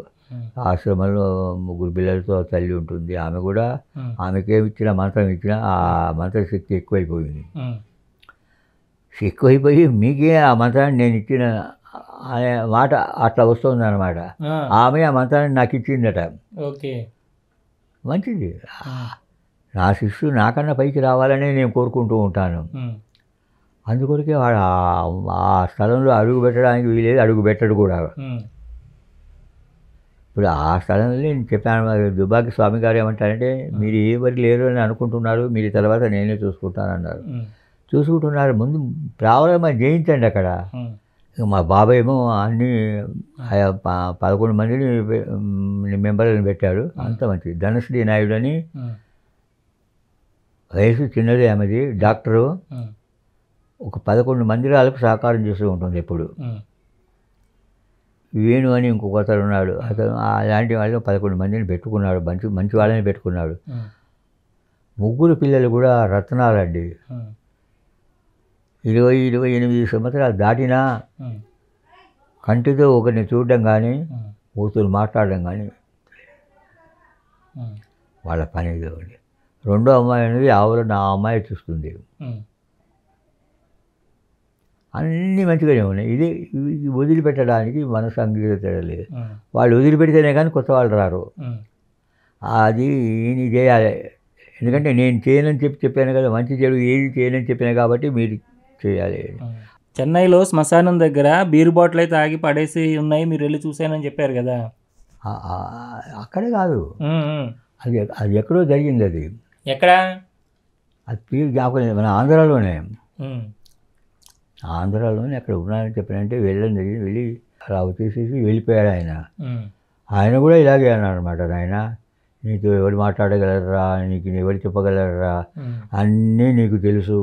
ఆశ్రమంలో ముగ్గురు పిల్లలతో తల్లి ఉంటుంది ఆమె కూడా ఆమెకేమి ఇచ్చినా మంత్రం ఇచ్చినా ఆ మంత్రశక్తి ఎక్కువైపోయింది ఎక్కువైపోయి మీకే ఆ మంత్రాన్ని నేను ఇచ్చిన అనే మాట అట్లా వస్తుంది అనమాట ఆమె ఆ మంత్రాన్ని నాకు ఇచ్చిందట ఓకే మంచిది నా శిష్యుడు నాకన్నా పైకి రావాలని నేను కోరుకుంటూ ఉంటాను అందుకొరికే వాడు ఆ స్థలంలో అడుగు పెట్టడానికి వీలేదు అడుగు పెట్టడు కూడా ఇప్పుడు ఆ స్థలంలో నేను చెప్పాను దుబాకి స్వామి గారు ఏమంటారంటే మీరు ఏ వరకు లేరు అని అనుకుంటున్నారు మీరు తర్వాత నేనే చూసుకుంటాను అన్నారు చూసుకుంటున్నారు ముందు ప్రాబ్లమ జయించండి అక్కడ మా బాబాయ్ ఏమో అన్ని పదకొండు మందిని మెంబర్లను పెట్టాడు అంత మంచిది ధనుశ్రీ నాయుడు అని వయసు చిన్నది ఆమెది డాక్టరు ఒక పదకొండు మందిరాలకు సహకారం చేస్తూ ఉంటుంది ఎప్పుడు వేణు అని ఇంకొక ఉన్నాడు అతను అలాంటి వాళ్ళు పదకొండు మందిని పెట్టుకున్నాడు మంచి మంచి వాళ్ళని పెట్టుకున్నాడు ముగ్గురు పిల్లలు కూడా రత్నాలండి ఇరవై ఇరవై ఎనిమిది సంవత్సరాలు దాటినా కంటితో ఒకరిని చూడడం కానీ కూతురు మాట్లాడడం కానీ వాళ్ళ పని ఇది రెండో అమ్మాయి అనేది ఆవులు నా అమ్మాయి చూస్తుంది అన్నీ మంచిగానే ఉన్నాయి ఇది వదిలిపెట్టడానికి మనసు లేదు వాళ్ళు వదిలిపెడితేనే కానీ కొత్త వాళ్ళు రారు అది ఇది చేయాలి ఎందుకంటే నేను చేయనని చెప్పి చెప్పాను కదా మంచి చెడు ఏది చేయనని చెప్పాను కాబట్టి మీరు చేయాలి చెన్నైలో శ్మశానం దగ్గర బీరు బాటిల్ అయితే ఆగి పడేసి ఉన్నాయి మీరు వెళ్ళి చూసానని చెప్పారు కదా అక్కడే కాదు అది అది ఎక్కడో జరిగింది అది ఎక్కడ అది జ్ఞాపకం మన ఆంధ్రాలోనే ఆంధ్రాలోనే అక్కడ ఉన్నాయని చెప్పినంటే వెళ్ళండి వెళ్ళి అలా వచ్చేసేసి వెళ్ళిపోయాడు ఆయన ఆయన కూడా ఇలాగే అన్నారనమాట అనమాట నాయన నీతో ఎవరు మాట్లాడగలరా నీకు ఎవరు చెప్పగలరా అన్నీ నీకు తెలుసు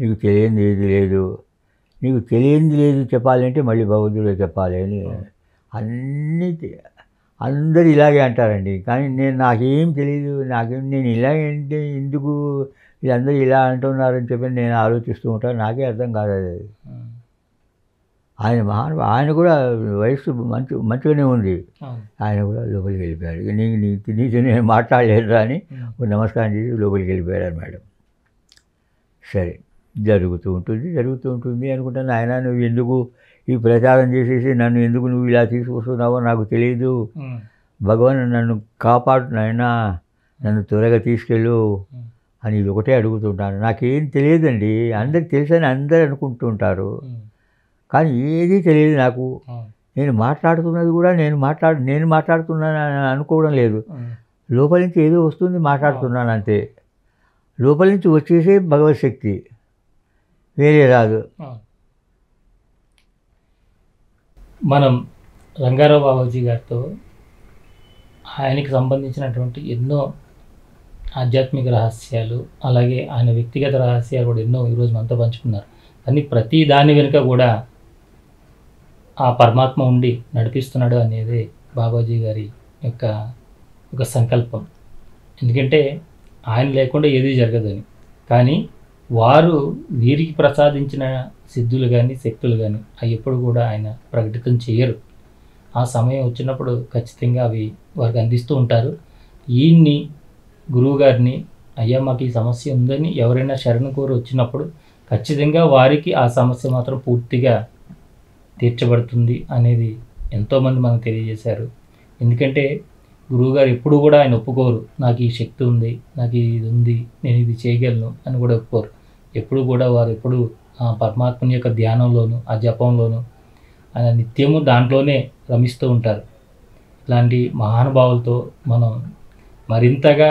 నీకు తెలియంది ఏది లేదు నీకు తెలియంది లేదు చెప్పాలంటే మళ్ళీ భగవద్గీత చెప్పాలి అని అన్నీ అందరు ఇలాగే అంటారండి కానీ నేను నాకేం తెలియదు నాకేం నేను ఇలాగే అంటే ఎందుకు వీళ్ళందరూ ఇలా అంటున్నారని చెప్పి నేను ఆలోచిస్తూ ఉంటాను నాకే అర్థం కాదు అది ఆయన మహాను ఆయన కూడా వయస్సు మంచి మంచిగానే ఉంది ఆయన కూడా లోపలికి వెళ్ళిపోయాడు నీ నీతో నేను మాట్లాడలేదు అని నమస్కారం చేసి లోపలికి వెళ్ళిపోయాడు మేడం సరే జరుగుతూ ఉంటుంది జరుగుతూ ఉంటుంది అనుకుంటాను ఆయన నువ్వు ఎందుకు ఈ ప్రచారం చేసేసి నన్ను ఎందుకు నువ్వు ఇలా తీసుకొస్తున్నావో నాకు తెలియదు భగవాన్ నన్ను కాపాడు నాయన నన్ను త్వరగా తీసుకెళ్ళు అని ఇది ఒకటే అడుగుతుంటాను నాకేం తెలియదండి అందరికి తెలుసని అందరు అనుకుంటుంటారు కానీ ఏది తెలియదు నాకు నేను మాట్లాడుతున్నది కూడా నేను మాట్లాడు నేను మాట్లాడుతున్నాను అనుకోవడం లేదు లోపలి నుంచి ఏదో వస్తుంది మాట్లాడుతున్నాను అంతే లోపలి నుంచి వచ్చేసే శక్తి వేరే రాదు మనం రంగారావు బాబాజీ గారితో ఆయనకి సంబంధించినటువంటి ఎన్నో ఆధ్యాత్మిక రహస్యాలు అలాగే ఆయన వ్యక్తిగత రహస్యాలు కూడా ఎన్నో ఈరోజు మనతో పంచుకున్నారు కానీ ప్రతి దాని వెనుక కూడా ఆ పరమాత్మ ఉండి నడిపిస్తున్నాడు అనేది బాబాజీ గారి యొక్క ఒక సంకల్పం ఎందుకంటే ఆయన లేకుండా ఏది జరగదని కానీ వారు వీరికి ప్రసాదించిన సిద్ధులు కానీ శక్తులు కానీ అవి ఎప్పుడు కూడా ఆయన ప్రకటితం చేయరు ఆ సమయం వచ్చినప్పుడు ఖచ్చితంగా అవి వారికి అందిస్తూ ఉంటారు ఈయన్ని గురువుగారిని అయ్యా మాకు ఈ సమస్య ఉందని ఎవరైనా శరణ కోరి వచ్చినప్పుడు ఖచ్చితంగా వారికి ఆ సమస్య మాత్రం పూర్తిగా తీర్చబడుతుంది అనేది ఎంతోమంది మనకు తెలియజేశారు ఎందుకంటే గురువుగారు ఎప్పుడు కూడా ఆయన ఒప్పుకోరు నాకు ఈ శక్తి ఉంది నాకు ఇది ఉంది నేను ఇది చేయగలను అని కూడా ఒప్పుకోరు ఎప్పుడు కూడా వారు ఎప్పుడు ఆ పరమాత్మని యొక్క ధ్యానంలోను ఆ జపంలోను ఆయన నిత్యము దాంట్లోనే రమిస్తూ ఉంటారు ఇలాంటి మహానుభావులతో మనం మరింతగా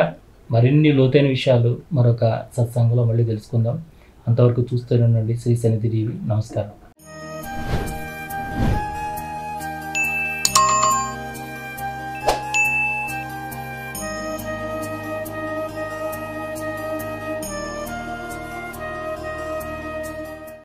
మరిన్ని లోతైన విషయాలు మరొక సత్సంగంలో మళ్ళీ తెలుసుకుందాం అంతవరకు చూస్తూనే ఉండండి శ్రీ సన్నిధి నమస్కారం